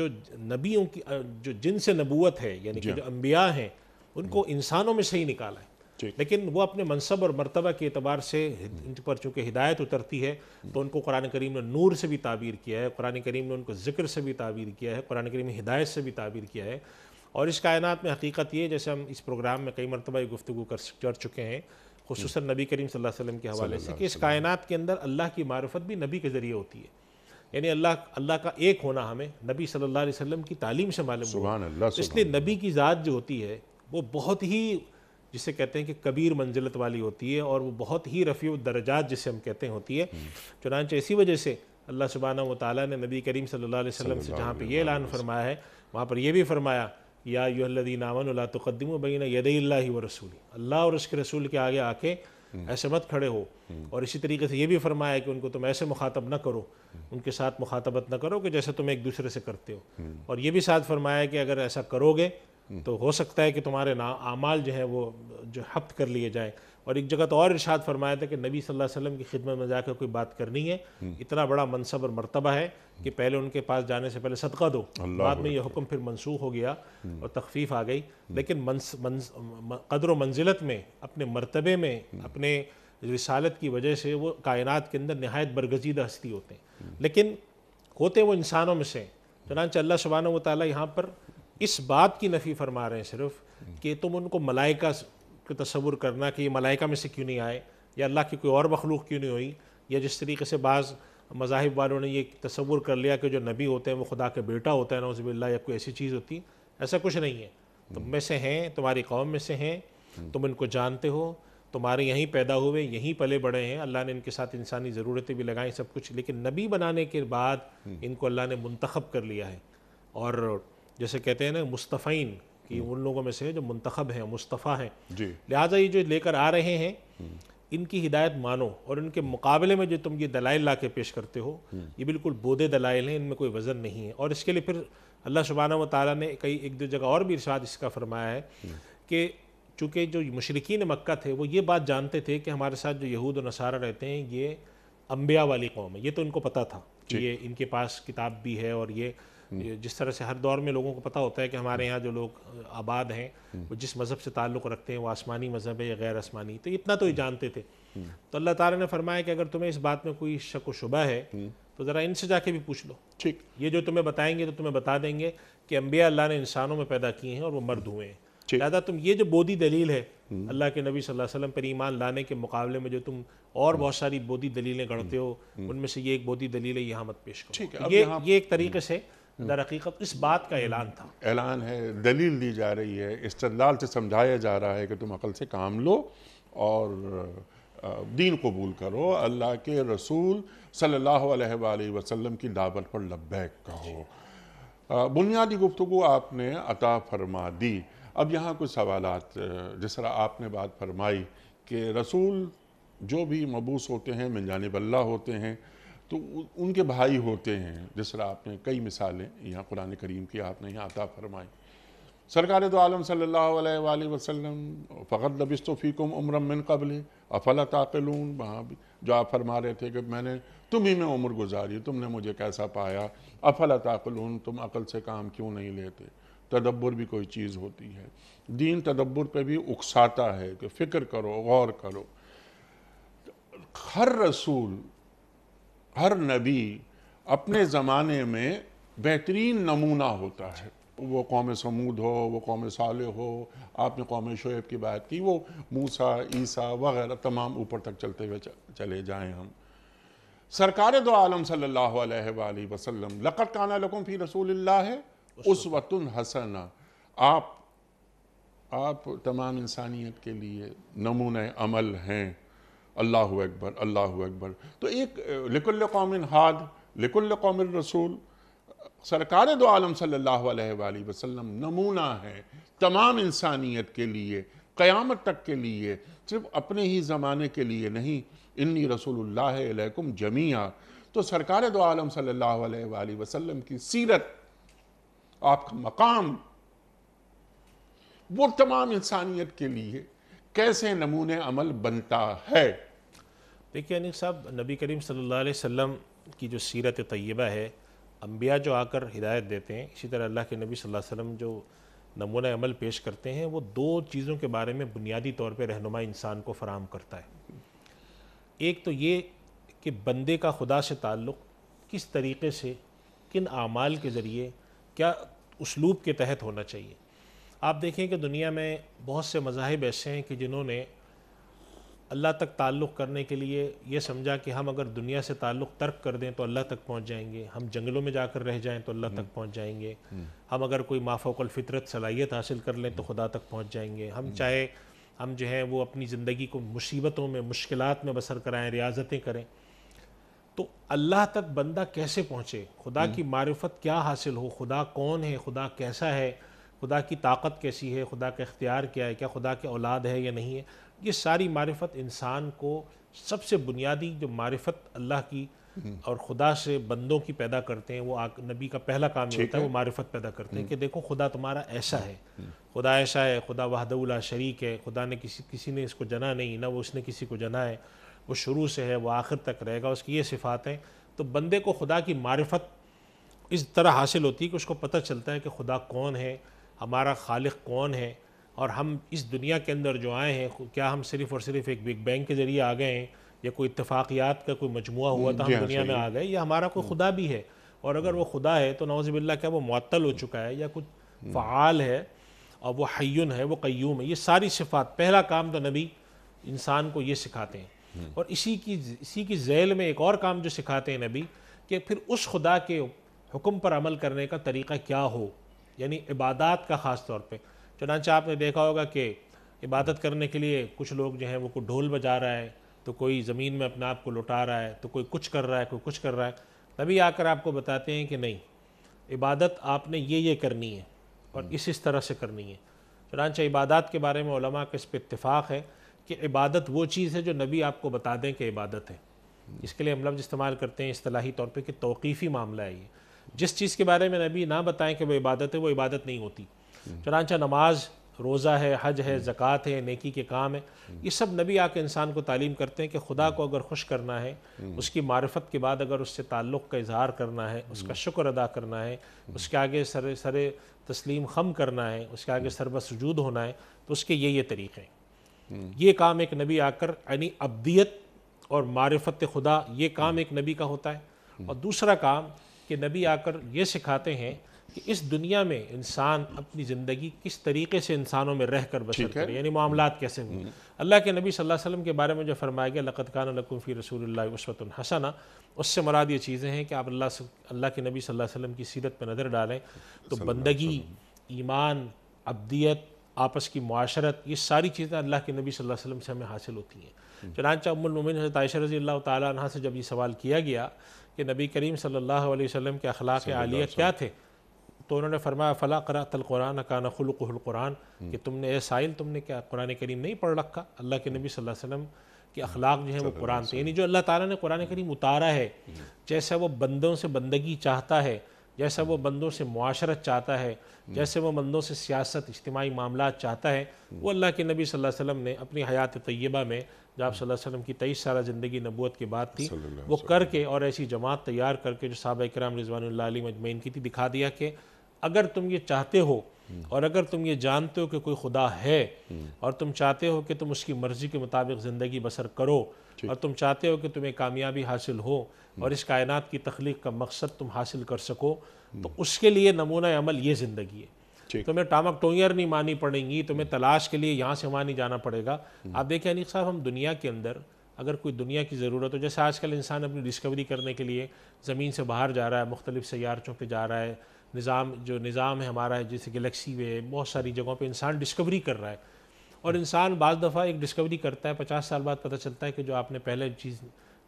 जो नबियों की जो जिनसे नबूत है यानी कि जो अम्बिया हैं उनको हम्म। इंसानों में सही निकाला है लेकिन वो अपने मनसब और मरतबा के अतबार से हम्म। इन पर चूँकि हिदायत उतरती है तो हम्म। उनको कुरान करीम ने नूर से भी ताबीर किया है कुरान करीम ने उनको ज़िक्र से भी ताबीर किया है कुरान करीम ने हिदायत से भी ताबीर किया है और इस कायनात में हकीकत ये जैसे हम इस प्रोग्राम में कई मरतबा गुफ्तु कर चुके हैं खसूस हम्म। नबी करीम वसल्लम के हवाले से कि इस कायनात के अंदर अल्लाह की मारफत भी नबी के ज़रिए होती है यानी अल्लाह अल्लाह का एक होना हमें नबी सल्लल्लाहु अलैहि वसल्लम की तालीम से मालूम हो तो इसलिए नबी की ज़ात जो होती है वो बहुत ही जिसे कहते हैं कि कबीर मंजिलत वाली होती है और वो बहुत ही रफ़ी दर्जात जिसे हम कहते हैं होती है चुनानचे इसी वजह से अल्लाह व ताली ने नबी करीम सल्ला वसम से जहाँ पर यह ऐलान फरमाया है वहाँ पर यह भी फरमाया या यूदी अमन तकदम बीन यदल्ला व रसूल अल्लाह और उसके रसूल के आगे आके हम्म। ऐसे मत खड़े हो हम्म। और इसी तरीके से ये भी फरमाया कि उनको तुम ऐसे मुखातब न करो उनके साथ मुखातबत न करो कि जैसे तुम एक दूसरे से करते हो हम्म। और ये भी साथ फरमाया कि अगर ऐसा करोगे हम्म। तो हो सकता है कि तुम्हारे ना आमाल जो है वो जो हफ्त कर लिए जाएँ और एक जगह तो और इर्शाद फरमाया था कि नबी सल्लल्लाहु अलैहि वसल्लम की खिदमत में जाकर कोई बात करनी है हम्म। इतना बड़ा मनसब और मरतबा है कि हम्म। पहले उनके पास जाने से पहले सदका दो बाद में यह हुक्म फिर मनसूख हो गया और तखफीफ आ गई लेकिन मंस, मंस, कदर मंजिलत में अपने मरतबे में अपने रिसालत की वजह से वो कायनात के अंदर नहायत बरगजीदा हस्ती होते हैं लेकिन होते वो इंसानों में से चुनाच अल्लाह सुबहान वाली यहाँ पर इस बात की नफ़ी फरमा रहे हैं सिर्फ कि तुम उनको मलाइका को तस्वुर करना कि ये मलाइका में से क्यों नहीं आए या अल्लाह की कोई और मखलूक क्यों नहीं हुई या जिस तरीके से बाज़ मजाहब वालों ने ये तस्वुर कर लिया कि जो नबी होते हैं वो खुदा के बेटा होता है नौजबिल्ला या कोई ऐसी चीज़ होती ऐसा कुछ नहीं है तुम में से हैं तुम्हारी कौम में से हैं तुम इनको जानते हो तुम्हारे यहीं पैदा हुए यहीं पले बड़े हैं अल्लाह ने इनके साथ इंसानी ज़रूरतें भी लगाई सब कुछ लेकिन नबी बनाने के बाद इनको अल्लाह ने मंतखब कर लिया है और जैसे कहते हैं ना मुस्तफ़ीन कि उन लोगों में से जो मंतखब हैं मुस्तफ़ा हैं लिहाजा ये जो लेकर आ रहे हैं इनकी हिदायत मानो और इनके मुकाबले में जो तुम ये दलाइल ला के पेश करते हो हम्म। ये बिल्कुल बोधे दलाइल हैं इनमें कोई वज़न नहीं है और इसके लिए फिर अल्लाह सुबहाना व ताली ने कई एक दो जगह और भी इर्शाद इसका फरमाया है हम्म। कि चूँकि जो मशरकिन मक्का थे वो ये बात जानते थे कि हमारे साथ जो यहूद और नसारा रहते हैं ये अम्बिया वाली कौम है ये तो इनको पता था कि ये इनके पास किताब भी है और ये हम्म। जिस तरह से हर दौर में लोगों को पता होता है कि हमारे यहाँ जो लोग आबाद हैं हम्म। वो जिस मज़हब से ताल्लुक़ रखते हैं वो आसमानी मज़हब है या गैर आसमानी तो इतना तो ये हम्म। जानते थे तो अल्लाह ताला ने फरमाया कि अगर तुम्हें इस बात में कोई शक व शुबा है तो ज़रा इनसे जाके भी पूछ लो ठीक ये जो तुम्हें बताएंगे तो तुम्हें बता देंगे कि अम्बिया अल्लाह ने इंसानों में पैदा किए हैं और वो मर्द हुए हैं लिहाजा तुम ये जो बोधी दलील है अल्लाह के नबी सल्लल्लाहु अलैहि वसल्लम पर ईमान लाने के मुकाबले में जो तुम और बहुत सारी बोधी दलीलें गढ़ते हो उनमें से ये एक बोधी दलील है यहाँ मत पेश करो ठीक है तो ये ये एक तरीके से दर हकीकत इस बात का ऐलान था ऐलान है दलील दी जा रही है इस्तलाल से समझाया जा रहा है कि तुम अकल से काम लो और दीन कबूल करो अल्लाह के रसूल सल्लल्लाहु अलैहि वसल्लम की दावत पर लब्बैक कहो बुनियादी गुफ्तु आपने अता फरमा दी अब यहाँ कुछ सवाल जिस तरह आपने बात फरमाई कि रसूल जो भी मबूस होते हैं मिजानब अल्लाह होते हैं तो उनके भाई होते हैं जिस तरह आपने कई मिसालें यहाँ कुरान करीम की आपने यहाँ अता फरमाई सरकार तो आलम सल्ला वसलम फ़कत लबिस्तफ़ीकुम मिन कबल अफला ताकलून वहाँ भी जो आप फरमा रहे थे कि मैंने तुम ही में उम्र गुजारी तुमने मुझे कैसा पाया अफला ताकलून तुम अकल से काम क्यों नहीं लेते तदब्बर भी कोई चीज़ होती है दीन तदब्बर पे भी उकसाता है कि फ़िक्र करो गौर करो हर रसूल हर नबी अपने ज़माने में बेहतरीन नमूना होता है वो कौम समूद हो वो कौम साल हो आपने कौम शुएब की बात की वो मूसा ईसा वगैरह तमाम ऊपर तक चलते हुए चले जाएँ हम सरकार दो आलम सल्ला वसलम लक़त काना लकुम फ़ी रसूल है उस वतन हसन आप आप तमाम इंसानियत के लिए नमून अमल हैं अल्लाह अकबर अल्लाह अकबर तो एक लिकुल्ल कौमिन हाद लिकुल्ल कौमिन रसूल सरकार दो आलम सल्लल्लाहु अलैहि वसल्लम नमूना है तमाम इंसानियत के लिए क़यामत तक के लिए सिर्फ अपने ही ज़माने के लिए नहीं इन्नी रसूलुल्लाह जमिया तो सरकार दो आलम सल्लल्लाहु अलैहि वसल्लम की सीरत आपका मकाम वो तमाम इंसानियत के लिए कैसे नमूने अमल बनता है देखिए अनिक साहब नबी करीम सल्लल्लाहु अलैहि वसल्लम की जो सीरत तय्यबा है अम्बिया जो आकर हिदायत देते हैं इसी तरह अल्लाह के नबी सल्लल्लाहु अलैहि वसल्लम जो नमूना अमल पेश करते हैं वो दो चीज़ों के बारे में बुनियादी तौर पर रहनुमा इंसान को फराहम करता है एक तो ये कि बंदे का खुदा से ताल्लुक़ किस तरीके से किन आमाल के ज़रिए क्या उसलूब के तहत होना चाहिए आप देखें कि दुनिया में बहुत से मजाहब ऐसे हैं कि जिन्होंने अल्लाह तक ताल्लुक़ करने के लिए ये समझा कि हम अगर दुनिया से ताल्लुक़ तर्क कर दें तो अल्लाह तक पहुंच जाएंगे हम जंगलों में जाकर रह जाएं तो अल्लाह तक हम्म। पहुंच जाएंगे हम्म। हम अगर कोई माफ़ोकल फ़ितरत सलाहियत हासिल कर लें तो हम्म। खुदा तक पहुंच जाएंगे हम चाहे हम जो हैं वो अपनी ज़िंदगी को मुसीबतों में मुश्किल में बसर कराएँ रियाजतें करें तो अल्लाह तक बंदा कैसे पहुँचे खुदा की मारफत क्या हासिल हो खुदा कौन है खुदा कैसा है खुदा की ताकत कैसी है खुदा का इख्तियार क्या है क्या खुदा के औलाद है या नहीं है ये सारी मारफत इंसान को सबसे बुनियादी जो मारफत अल्लाह की हम्म। और खुदा से बंदों की पैदा करते हैं वो नबी का पहला काम होता है, वो मारफत पैदा करते हैं हम्म। कि देखो खुदा तुम्हारा ऐसा है हम्म। खुदा ऐसा है खुदा वहदउल्ला शरीक है खुदा ने किसी किसी ने इसको जना नहीं ना वो उसने किसी को जना है वो शुरू से है वो आखिर तक रहेगा उसकी ये सिफात हैं तो बंदे को खुदा की मारफत इस तरह हासिल होती है कि उसको पता चलता है कि खुदा कौन है हमारा खालिक कौन है और हम इस दुनिया के अंदर जो आए हैं क्या हम सिर्फ और सिर्फ एक बिग बैंग के ज़रिए आ गए हैं या कोई इतफाक़ियात का कोई मजमू हुआ था हम हाँ, दुनिया में आ गए या हमारा कोई हम्म। खुदा भी है और अगर वो खुदा है तो नौजबिल्ला क्या वो मअतल हो चुका है या कुछ हम्म। फ़ाल है और वो हयन है वो क्यूम है ये सारी सिफात पहला काम तो नबी इंसान को ये सिखाते हैं हम्म। और इसी की इसी की जैल में एक और काम जो सिखाते हैं नबी कि फिर उस खुदा के हुक्म पर अमल करने का तरीक़ा क्या हो यानी इबादत का ख़ास तौर पर चुनाचा आपने देखा होगा कि इबादत करने के लिए कुछ लोग जो हैं वो कोई ढोल बजा रहा है तो कोई ज़मीन में अपने आप को लुटा रहा है तो कोई कुछ कर रहा है कोई कुछ कर रहा है तभी आकर आपको बताते हैं कि नहीं इबादत आपने ये ये करनी है और हम्म। इस इस तरह से करनी है चुनानचा इबादत के बारे में ओलमा का इस पर इतफ़ाक़ है कि इबादत वो चीज़ है जो नबी आपको बता दें कि इबादत है हम्म। इसके लिए हम लफ्ज़ इस्तेमाल करते हैं असलाही तौर पर कि तोीफ़ी मामला है ये जिस चीज़ के बारे में नबी ना बताएं कि वो इबादत है वो इबादत नहीं होती हम्म। चनानचा नमाज रोज़ा है हज है हम्म। ज़क़़त है नेकी के काम है हम्म। ये सब नबी आके इंसान को तालीम करते हैं कि खुदा को अगर खुश करना है उसकी मारफत के बाद अगर उससे ताल्लुक़ का इजहार करना है उसका शुक्र अदा करना है उसके आगे सर सर तस्लीम खम करना है उसके आगे सरबसूद होना है तो उसके ये ये तरीक़े हैं ये काम एक नबी आकर यानी अब्दियत और मार्फत खुदा ये काम एक नबी का होता है और दूसरा काम कि नबी आकर ये सिखाते हैं कि इस दुनिया में इंसान अपनी ज़िंदगी किस तरीके से इंसानों में रह कर बसर करें यानी मामला कैसे हुए हम्म। अल्लाह के नबी सल्लल्लाहु अलैहि वसल्लम के बारे में जो फरमाया गया लक़त खान लकुफ़ी रसूल उसवत हसना उससे मराद ये चीज़ें हैं कि आप अल्लाह अल्लाह के नबी सल्लल्लाहु अलैहि वसल्लम की सीरत पर नज़र डालें तो बंदगी ईमान अब्दियत आपस की माशरत ये सारी चीज़ें अल्लाह के नबी सल्लल्लाहु अलैहि वसल्लम से हमें हासिल होती हैं हम्म। चनानचा उम्मिन हज़रत आयशा रज़ी अल्लाह तला से जब ये सवाल किया गया कि नबी करीम सल्लल्लाहु अलैहि वसल्लम के अखलाक आलिया क्या थे तो उन्होंने फरमाया फ़ला करातलकुरान कान कुरान हम्म। कि तुमने ए साइल तुमने क्या कुरान करीम नहीं पढ़ रखा अल्लाह के नबी सल्लल्लाहु अलैहि वसल्लम कि अखलाक जो है वो कुरान से यानी जो अल्लाह ताला ने कुरान करीम उतारा है हम्म। जैसा वो बंदों से बंदगी चाहता है जैसा वो बंदों से माशरत चाहता है हम्म। जैसे वो बंदों से सियासत इज्तमाही मामला चाहता है वो हम्म। अल्लाह के नबी सल्लल्लाहु अलैहि वसल्लम ने अपनी हयात तय्यबा में जो आप हम्म। वसल्लम की तेईस सारा ज़िंदगी नबूत के बाद थी वो करके और ऐसी जमात तैयार करके जो साहब कराम रिजवान मजमैन की थी दिखा दिया कि अगर तुम ये चाहते हो और अगर तुम ये जानते हो कि कोई खुदा है और तुम चाहते हो कि तुम उसकी मर्ज़ी के मुताबिक ज़िंदगी बसर करो और तुम चाहते हो कि तुम्हें कामयाबी हासिल हो और इस कायनात की तख्लीक का मकसद तुम हासिल कर सको तो हम्म। उसके लिए नमूना अमल ये ज़िंदगी है तुम्हें टामक टोयर नहीं मानी पड़ेंगी तुम्हें तलाश के लिए यहाँ से वहाँ नहीं जाना पड़ेगा हम्म। आप देखें अनिक साहब हम दुनिया के अंदर अगर कोई दुनिया की ज़रूरत हो जैसे आजकल इंसान अपनी डिस्कवरी करने के लिए ज़मीन से बाहर जा रहा है मुख्तलिफ सारों पर जा रहा है निज़ाम जो निज़ाम है हमारा है जैसे गलेक्सी वे बहुत सारी जगहों पर इंसान डिस्कवरी कर रहा है और इंसान बज दफ़ा एक डिस्कवरी करता है पचास साल बाद पता चलता है कि जो आपने पहले चीज़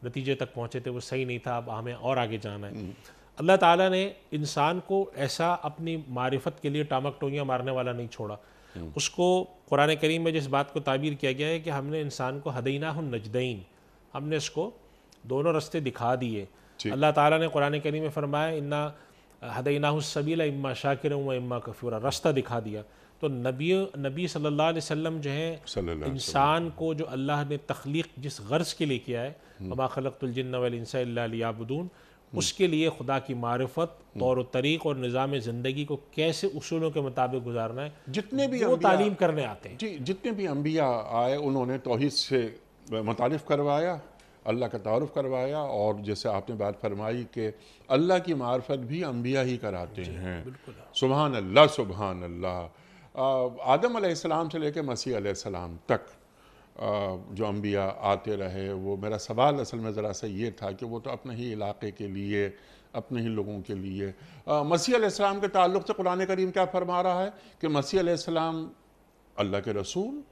नतीजे तक पहुँचे थे वो सही नहीं था अब हमें और आगे जाना है हम्म। अल्लाह ताला ने इंसान को ऐसा अपनी मारिफत के लिए टामक टोंगियाँ मारने वाला नहीं छोड़ा हम्म। उसको कुरान करीम में जिस बात को ताबीर किया गया है कि हमने इंसान को हदीना हम नजदैन हमने इसको दोनों रास्ते दिखा दिए अल्लाह ताला ने कुरान करीम में फरमाया इन्ना हदीना सबीला इम्मा शाकिर व इम्मा कफूरा रास्ता दिखा दिया तो नबी नबी सल्लल्लाहु अलैहि वसल्लम जो है इंसान को जो अल्लाह ने तख्लीक जिस गर्ज़ के लिए किया है ममा हम्म। खलतुलजन वलिनसाबदून हम्म। उसके लिए खुदा की मारफत हम्म। तौर तरीक़ और निज़ाम ज़िंदगी को कैसे उसूलों के मुताबिक गुजारना है जितने भी वो तालीम करने आते हैं जी जितने भी अम्बिया आए उन्होंने तोहद से मुतारफ़ करवाया अल्लाह का तारफ़ करवाया और जैसे आपने बात फरमाई कि अल्लाह की मार्फत भी अम्बिया ही कराते हैं सुबहान अल्लाह सुबहान अल्लाह आदम आसमाम से लेकर मसीह सलाम तक जो अम्बिया आते रहे वो मेरा सवाल असल में ज़रा सा ये था कि वो तो अपने ही इलाके के लिए अपने ही लोगों के लिए मसीह सलाम के ताल्लुक़ से कुरान करीम क्या फरमा रहा है कि मसीह सलाम अल्लाह के रसूल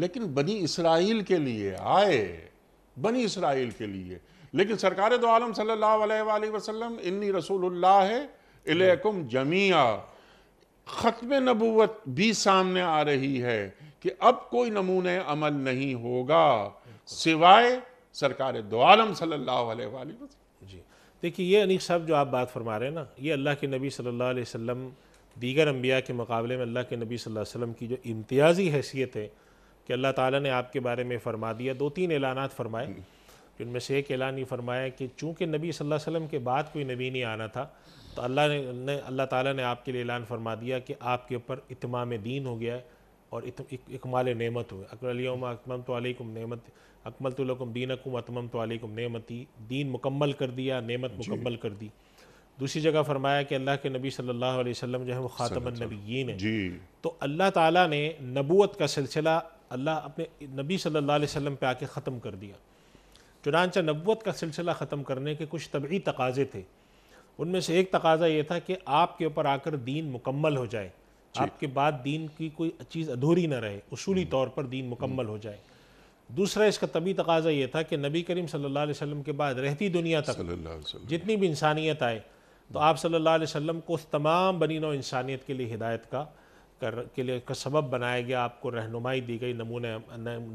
लेकिन बनी इसराइल के लिए आए बनी इसराइल के लिए लेकिन सरकार दो आलम सल्ला वसम इन्नी रसूल है इलेकुम जमिया ख़त्म नबूत भी सामने आ रही है कि अब कोई नमूने अमल नहीं होगा सिवाय सरकार दो आलम सल्लल्लाहु अलैहि वसल्लम जी देखिए ये अनिक साहब जो आप बात फरमा रहे हैं ना ये अल्लाह के नबी सल्लल्लाहु अलैहि वसल्लम दीगर अम्बिया के मुकाबले में अल्लाह के नबी सल्लल्लाहु अलैहि वसल्लम की जो इम्तियाज़ी हैसियत है कि अल्लाह ताला ने आपके बारे में फ़रमा दिया दो तीन ऐलान फरमाए जिनमें से एक ऐलान ये फरमाया कि चूँकि नबी सल्लल्लाहु अलैहि वसल्लम के बाद कोई नबी नहीं आना था तो अल्लाह ने अल्लाह ताला ने आपके लिए ऐलान फरमा दिया कि आपके ऊपर इतमाम दीन हो गया है और इकमाल नेमत हुए अकरम अकमम तो अलैकुम नेमत अकमल तो दीन अकुम अतमम तो अलैकुम नेमती दीन मुकम्मल कर दिया नेमत मुकम्मल कर दी दूसरी जगह फरमाया कि अल्लाह के नबी सल्लल्लाहु अलैहि वसल्लम जो है वो ख़ातम नबीन है तो अल्लाह ताला ने नबूत का सिलसिला अल्लाह अपने नबी सल्लल्लाहु अलैहि वसल्लम पे आके ख़त्म कर दिया चुनानचा नबूत का सिलसिला ख़त्म करने के कुछ तबी तकाजे थे उनमें से एक तकाजा ये था कि आपके ऊपर आकर दीन मुकम्मल हो जाए आपके बाद दीन की कोई चीज़ अधूरी ना रहे उसूली हम्म। तौर पर दीन मुकम्मल हो जाए हम्म। दूसरा इसका तभी तकाजा ये था कि नबी करीम सल्लल्लाहु अलैहि वसल्लम के बाद रहती दुनिया तक जितनी भी इंसानियत आए तो हम्म। आप सल्लल्लाहु अलैहि वसल्लम को उस तमाम बनी नौ इंसानियत के लिए हिदायत का कर के लिए का सबब बनाया गया आपको रहनुमाई दी गई नमूने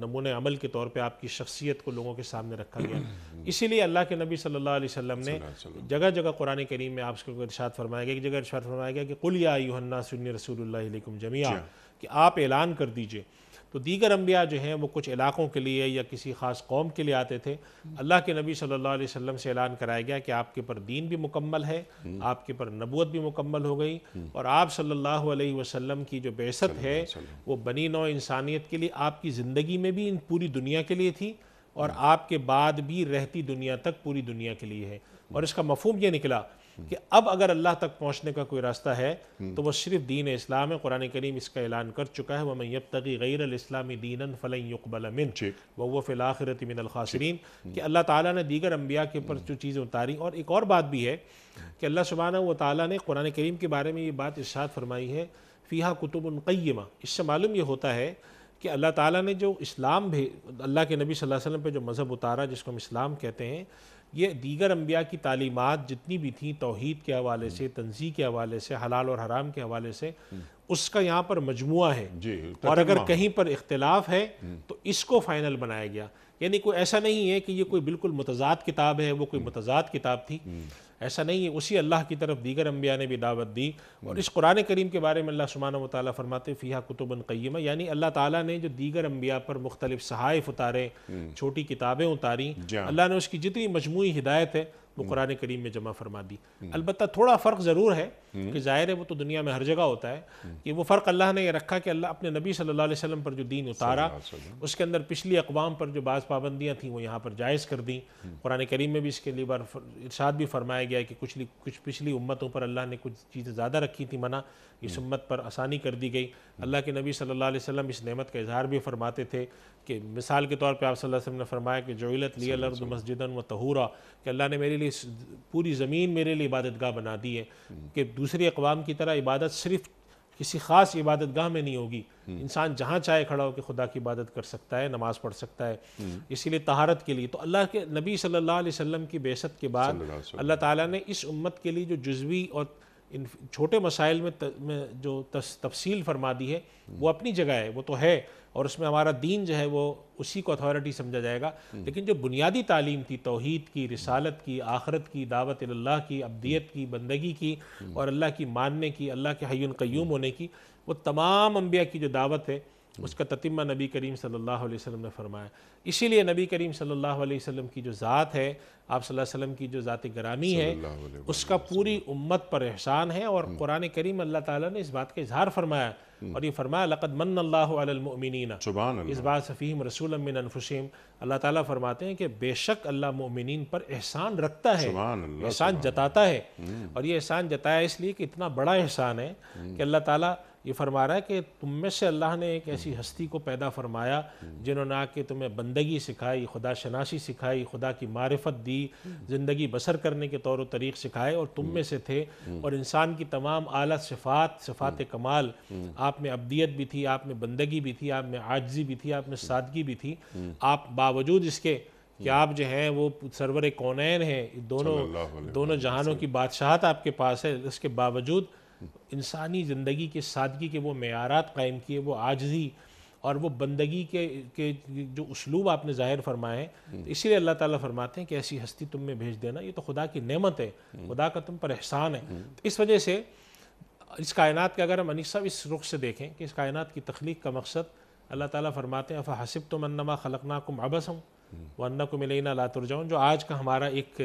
नमूने अमल के तौर पे आपकी शख्सियत को लोगों के सामने रखा गया (clears throat) इसीलिए अल्लाह के नबी सल्लल्लाहु अलैहि वसल्लम ने जगह जगह कुरान करीम में आपको इरशाद फरमाया गया एक जगह इरशाद फरमाया गया कि कुल यान्ना सुन्नी रसूलुल्लाह अलैकुम जमिया कि आप ऐलान कर दीजिए तो दीगर अम्बिया जो हैं वो कुछ इलाकों के लिए या किसी ख़ास कौम के लिए आते थे अल्लाह के नबी सल्लल्लाहु अलैहि वसल्लम से ऐलान कराया गया कि आपके पर दीन भी मुकम्मल है आपके पर नबूत भी मुकम्मल हो गई और आप सल्लल्लाहु अलैहि वसल्लम की जो बेसत है वो बनी नौ इंसानियत के लिए आपकी ज़िंदगी में भी इन पूरी दुनिया के लिए थी और आपके बाद भी रहती दुनिया तक पूरी दुनिया के लिए है और इसका मफहम ये निकला हम्म। कि अब अगर अल्लाह तक पहुंचने का कोई रास्ता है हम्म। तो वह सिर्फ दीन इस्लाम है कुरान करीम इसका ऐलान कर चुका है वह यब तकी गैर इस्लामी दीन फलबल मिन वो फ़िलाखरत मिन कि हम्म। अल्लाह ताली ने दीगर अम्बिया के ऊपर जो चीज़ें उतारी और एक और बात भी है कि अल्लाह सुबाना व ताली ने कुरान करीम के बारे में ये बात इर्शाद फरमाई है फ़िहा कुतुबनकैमा इससे मालूम ये होता है कि अल्लाह ताली ने जो इस्लाम भी अल्लाह के नबी सल्लल्लाहु अलैहि वसल्लम पे जो मज़हब उतारा जिसको हम इस्लाम कहते हैं ये दीगर अम्बिया की तालीमत जितनी भी थी तोहद के हवाले से तनजी के हवाले से हलाल और हराम के हवाले से उसका यहाँ पर मजमू है और अगर कहीं पर इख्तलाफ है हम्म। तो इसको फाइनल बनाया गया यानी कोई ऐसा नहीं है कि ये कोई बिल्कुल मतजाद किताब है वो कोई मतजाद किताब थी हम्म। ऐसा नहीं है उसी अल्लाह की तरफ दीगर अम्बिया ने भी दावत दी और इस कुरान करीम के बारे में अल्लाह सुबहान वाली फरमाते फ़िया कुतुबन क़य्यम यानी अल्लाह ताला ने जो दीगर अम्बिया पर मुख्तलिफ सहाइफ उतारे हम्म। छोटी किताबें उतारी अल्लाह ने उसकी जितनी मजमू हिदायत है वो हम्म। कुरान करीम में जमा फरमा दी हम्म। अलबत् थोड़ा फ़र्क ज़रूर है कि जाहिर है वो तो दुनिया में हर जगह होता है कि वो फ़र्क अल्लाह ने ये रखा कि अल्लाह अपने नबी सल्लल्लाहु अलैहि वसल्लम पर जो दीन उतारा उसके अंदर पिछली अकवाम पर जो बाज़ पाबंदियाँ थी वो यहाँ पर जायज़ कर दी कुरान करीम में भी इसके लिए बार इर्शाद भी फरमाया गया कि कुछ कुछ पिछली उम्मतों पर अल्लाह ने कुछ चीज़ें ज़्यादा रखी थी मना इस उम्मत पर आसानी कर दी गई अल्लाह के नबी सल्ला वसम इस नमत का इजहार भी फरमाते थे कि मिसाल के तौर पर आप सल्लल्लाहु अलैहि वसल्लम ने फरमाया कि जोलत लिया लफ्ज़ मस्जिदन व तहूरा कि अल्लाह ने मेरे लिए पूरी ज़मीन मेरे लिए इबादतगाह बना दी है हम्म। कि दूसरी अकवाम की तरह इबादत सिर्फ किसी ख़ास इबादत गाह में नहीं होगी इंसान जहाँ चाहे खड़ा हो कि खुदा की इबादत कर सकता है नमाज पढ़ सकता है इसीलिए तहारत के लिए तो अल्लाह के नबी सल्लल्लाहु अलैहि वसल्लम की बेसत के बाद अल्लाह ताला ने इस उम्मत के लिए जो जुजवी और इन छोटे मसाइल में, त, में जो तस, तफसील फरमा दी है वो अपनी जगह है वो तो है और उसमें हमारा दीन जो है वो उसी को अथॉरिटी समझा जाएगा हम्म। लेकिन जो बुनियादी तालीम थी तोहद की रिसालत की आखरत की दावत अल्लाह की अब्दियत की बंदगी की हम्म। और अल्लाह की मानने की अल्लाह के हयन क्यूम होने की वो तमाम अम्बिया की जो दावत है हम्म। उसका ततिमा नबी करीम सल्लल्लाहु अलैहि वसल्लम ने फरमाया इसीलिए नबी करीम सल्लल्लाहु अलैहि वसल्लम की जो ज़ात है आप वसल्लम की जो ज़ात गरामी है उसका पूरी उम्मत पर एहसान है और हम्म। कुरान करीम अल्लाह ताला ने इस बात का इजहार फरमाया हम्म। और ये फरमाया लक़द मन अल्लामिन इस बात से फ़ीम रसूल मिन अल्लाह ताला फरमाते हैं कि बेशक अल्लाह मोमिन पर एहसान रखता है एहसान जताता है और ये एहसान जताया इसलिए कि इतना बड़ा एहसान है कि अल्लाह ताला ये फरमा रहा है कि तुम में से अल्लाह ने एक ऐसी हस्ती को पैदा फरमाया जिन्होंने आके तुम्हें बंदगी सिखाई खुदा शनासी सिखाई खुदा की मारफत दी ज़िंदगी बसर करने के तौर तरीक़ सिखाए और तुम में से थे और इंसान की तमाम आला सिफात सिफात कमाल आप में अबदियत भी थी आप में बंदगी भी थी आप में आजजी भी थी आप में सादगी भी थी आप बावजूद इसके कि आप जो हैं वो सरवर कौनैन हैं दोनों दोनों जहानों की बादशाहत आपके पास है इसके बावजूद इंसानी ज़िंदगी के सादगी के वो मैारात कायम किए वो आजजी और वो बंदगी के के जो उसलूब आपने ज़ाहिर फरमाए हैं तो हम्म। इसीलिए अल्लाह ताला फरमाते हैं कि ऐसी हस्ती तुम में भेज देना ये तो खुदा की नेमत है हम्म। खुदा का तुम पर एहसान है हम्म। तो इस वजह से इस कायनात के अगर हम अनिस इस रुख से देखें कि इस कायनात की तख्लीक का मकसद अल्लाह ताला फरमाते हैं अफ़ा हसब तुम अन्नमा को अबस हूँ वन्ना को लातुर जाऊँ जो आज का हमारा एक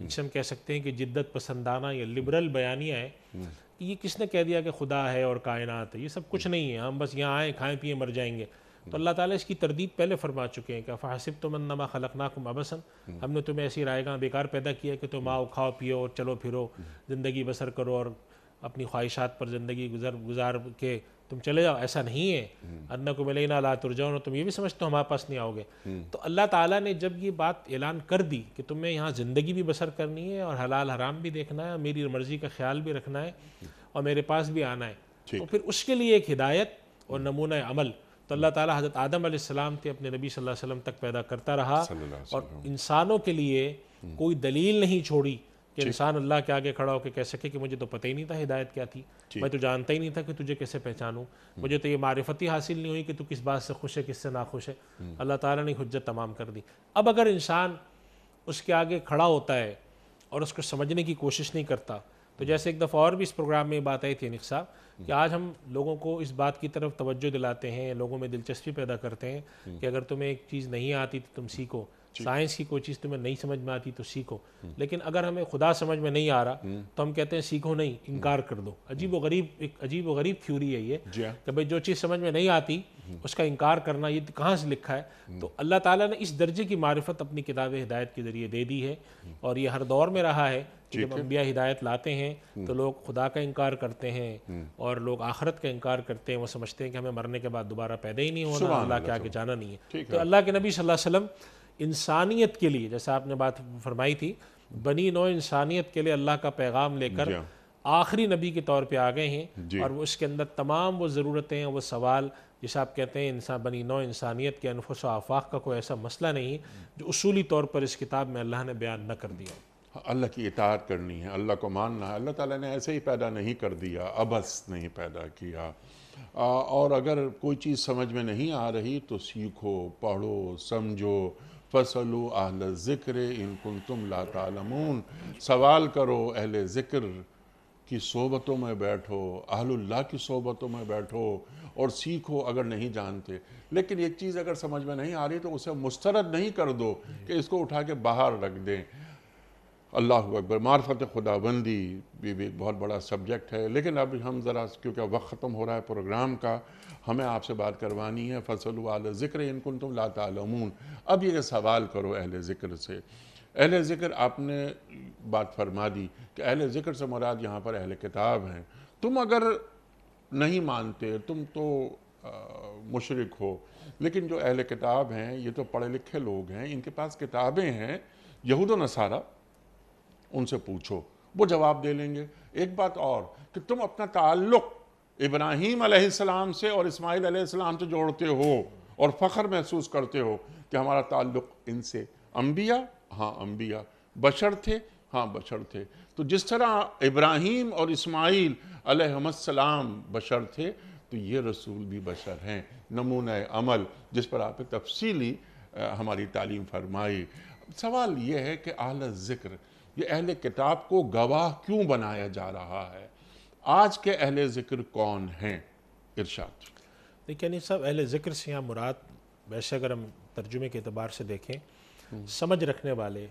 जिसम कह सकते हैं कि जिद्दत पसंदाना या लिबरल बयानिया है ये किसने कह दिया कि खुदा है और कायनात है ये सब कुछ नहीं है हम बस यहाँ आए खाएं पिए मर जाएंगे तो हम्म। अल्लाह ताला इसकी तरदीब पहले फरमा चुके हैं कि फ़ासिब तो खलकना को अबसन हम्म। हमने तुम्हें ऐसी रायगा बेकार पैदा किया कि तुम आओ खाओ पियो और चलो फिरो हम्म। ज़िंदगी बसर करो और अपनी ख्वाहिशात पर ज़िंदगी गुजर गुजार के तुम चले जाओ ऐसा नहीं है अन्ना को मिले ना ला तुरजाओ तुम ये भी समझते हो हमारे पास नहीं आओगे तो अल्लाह ताला ने जब ये बात ऐलान कर दी कि तुम्हें यहाँ ज़िंदगी भी बसर करनी है और हलाल हराम भी देखना है मेरी मर्ज़ी का ख्याल भी रखना है और मेरे पास भी आना है तो फिर उसके लिए एक हिदायत और नमूना अमल तो अल्लाह ताली हज़रत आदम आसमाम थे अपने नबी सल्लल्लाहु अलैहि वसल्लम तक पैदा करता रहा और इंसानों के लिए कोई दलील नहीं छोड़ी कि इंसान अल्लाह के आगे खड़ा होकर कह सके कि मुझे तो पता ही नहीं था हिदायत क्या थी मैं तो जानता ही नहीं था कि तुझे कैसे पहचानूँ हम्म। मुझे तो ये मारिफती हासिल नहीं हुई कि तू किस बात से खुश है किससे नाखुश है हम्म। अल्लाह ताला ने हजत तमाम कर दी अब अगर इंसान उसके आगे खड़ा होता है और उसको समझने की कोशिश नहीं करता तो हम्म। जैसे एक दफ़ा और भी इस प्रोग्राम में बात आई थी अनिक साहब कि आज हम लोगों को इस बात की तरफ तवज्जो दिलाते हैं लोगों में दिलचस्पी पैदा करते हैं कि अगर तुम्हें एक चीज़ नहीं आती तो तुम सीखो साइंस की कोई चीज़ तुम्हें नहीं समझ में आती तो सीखो हम्म। लेकिन अगर हमें खुदा समझ में नहीं आ रहा हम्म। तो हम कहते हैं सीखो नहीं इनकार हम्म। कर दो अजीब व गरीब एक अजीब व गरीब थ्यूरी है ये हाँ। कि भाई जो चीज़ समझ में नहीं आती उसका इनकार करना ये कहाँ से लिखा है तो अल्लाह ताला ने इस दर्जे की मारफत अपनी किताब हिदायत के ज़रिए दे दी है और ये हर दौर में रहा है कि जब अम्बिया हिदायत लाते हैं तो लोग खुदा का इनकार करते हैं और लोग आखरत का इनकार करते हैं वो समझते हैं कि हमें मरने के बाद दोबारा पैदा ही नहीं होना अल्लाह के आगे जाना नहीं है तो अल्लाह के नबी सल्लल्लाहु अलैहि वसल्लम इंसानियत के लिए जैसा आपने बात फरमाई थी बनी नो इंसानियत के लिए अल्लाह का पैगाम लेकर हाँ। आखिरी नबी के तौर पे आ गए हैं और वो इसके अंदर तमाम वो ज़रूरतें हैं वो सवाल जिसे आप कहते हैं इंसान बनी नौ इंसानियत के अनफुस आफाक का कोई ऐसा मसला नहीं जो असूली तौर पर इस किताब में अल्लाह ने बयान न कर दिया अल्लाह की इतार करनी है अल्लाह को मानना है अल्लाह ताला ने ऐसे ही पैदा नहीं कर दिया अबस नहीं पैदा किया और अगर कोई चीज़ समझ में नहीं आ रही तो सीखो पढ़ो समझो फ़सलू अहल ज़िक्र इनकुल तुम लातालमून सवाल करो अहल ज़िक्र की सोबतों में बैठो अहलुल्ला की सोबतों में बैठो और सीखो अगर नहीं जानते लेकिन एक चीज़ अगर समझ में नहीं आ रही तो उसे मुस्तरद नहीं कर दो कि इसको उठा के बाहर रख दें अल्लाह अकबर मार्फत खुदाबंदी भी, भी एक बहुत बड़ा सब्जेक्ट है लेकिन अब हम ज़रा क्योंकि वक्त ख़त्म हो रहा है प्रोग्राम का हमें आपसे बात करवानी है फसल वाल ज़िक्र इनकुन तुम ला तमून अब ये सवाल करो अहल ज़िक्र से अहल ज़िक्र आपने बात फरमा दी कि अहल ज़िक्र से मुराद यहाँ पर अहल किताब हैं तुम अगर नहीं मानते तुम तो मुशरक हो लेकिन जो अहल किताब हैं ये तो पढ़े लिखे लोग हैं इनके पास किताबें हैं यहूद नसारा उनसे पूछो वो जवाब दे लेंगे एक बात और कि तुम अपना ताल्लुक इब्राहिम अलैहिस्सलाम से और इस्माइल अलैहिस्सलाम से जोड़ते हो और फ़ख्र महसूस करते हो कि हमारा ताल्लुक इनसे अम्बिया हाँ अम्बिया बशर थे हाँ बशर थे तो जिस तरह इब्राहिम और इस्माइल अलैहिस्सलाम बशर थे तो ये रसूल भी बशर हैं नमून अमल जिस पर आप तफसीली हमारी तालीम फरमाई सवाल यह है कि अहल ज़िक्र ये अहल किताब को गवाह क्यों बनाया जा रहा है आज के अहल ज़िक्र कौन हैं इरशाद देखिए नहीं सब अहल ज़िक्र से यहाँ मुराद वैसे अगर हम तर्जुमे के अतबार से देखें हम्म। समझ रखने वाले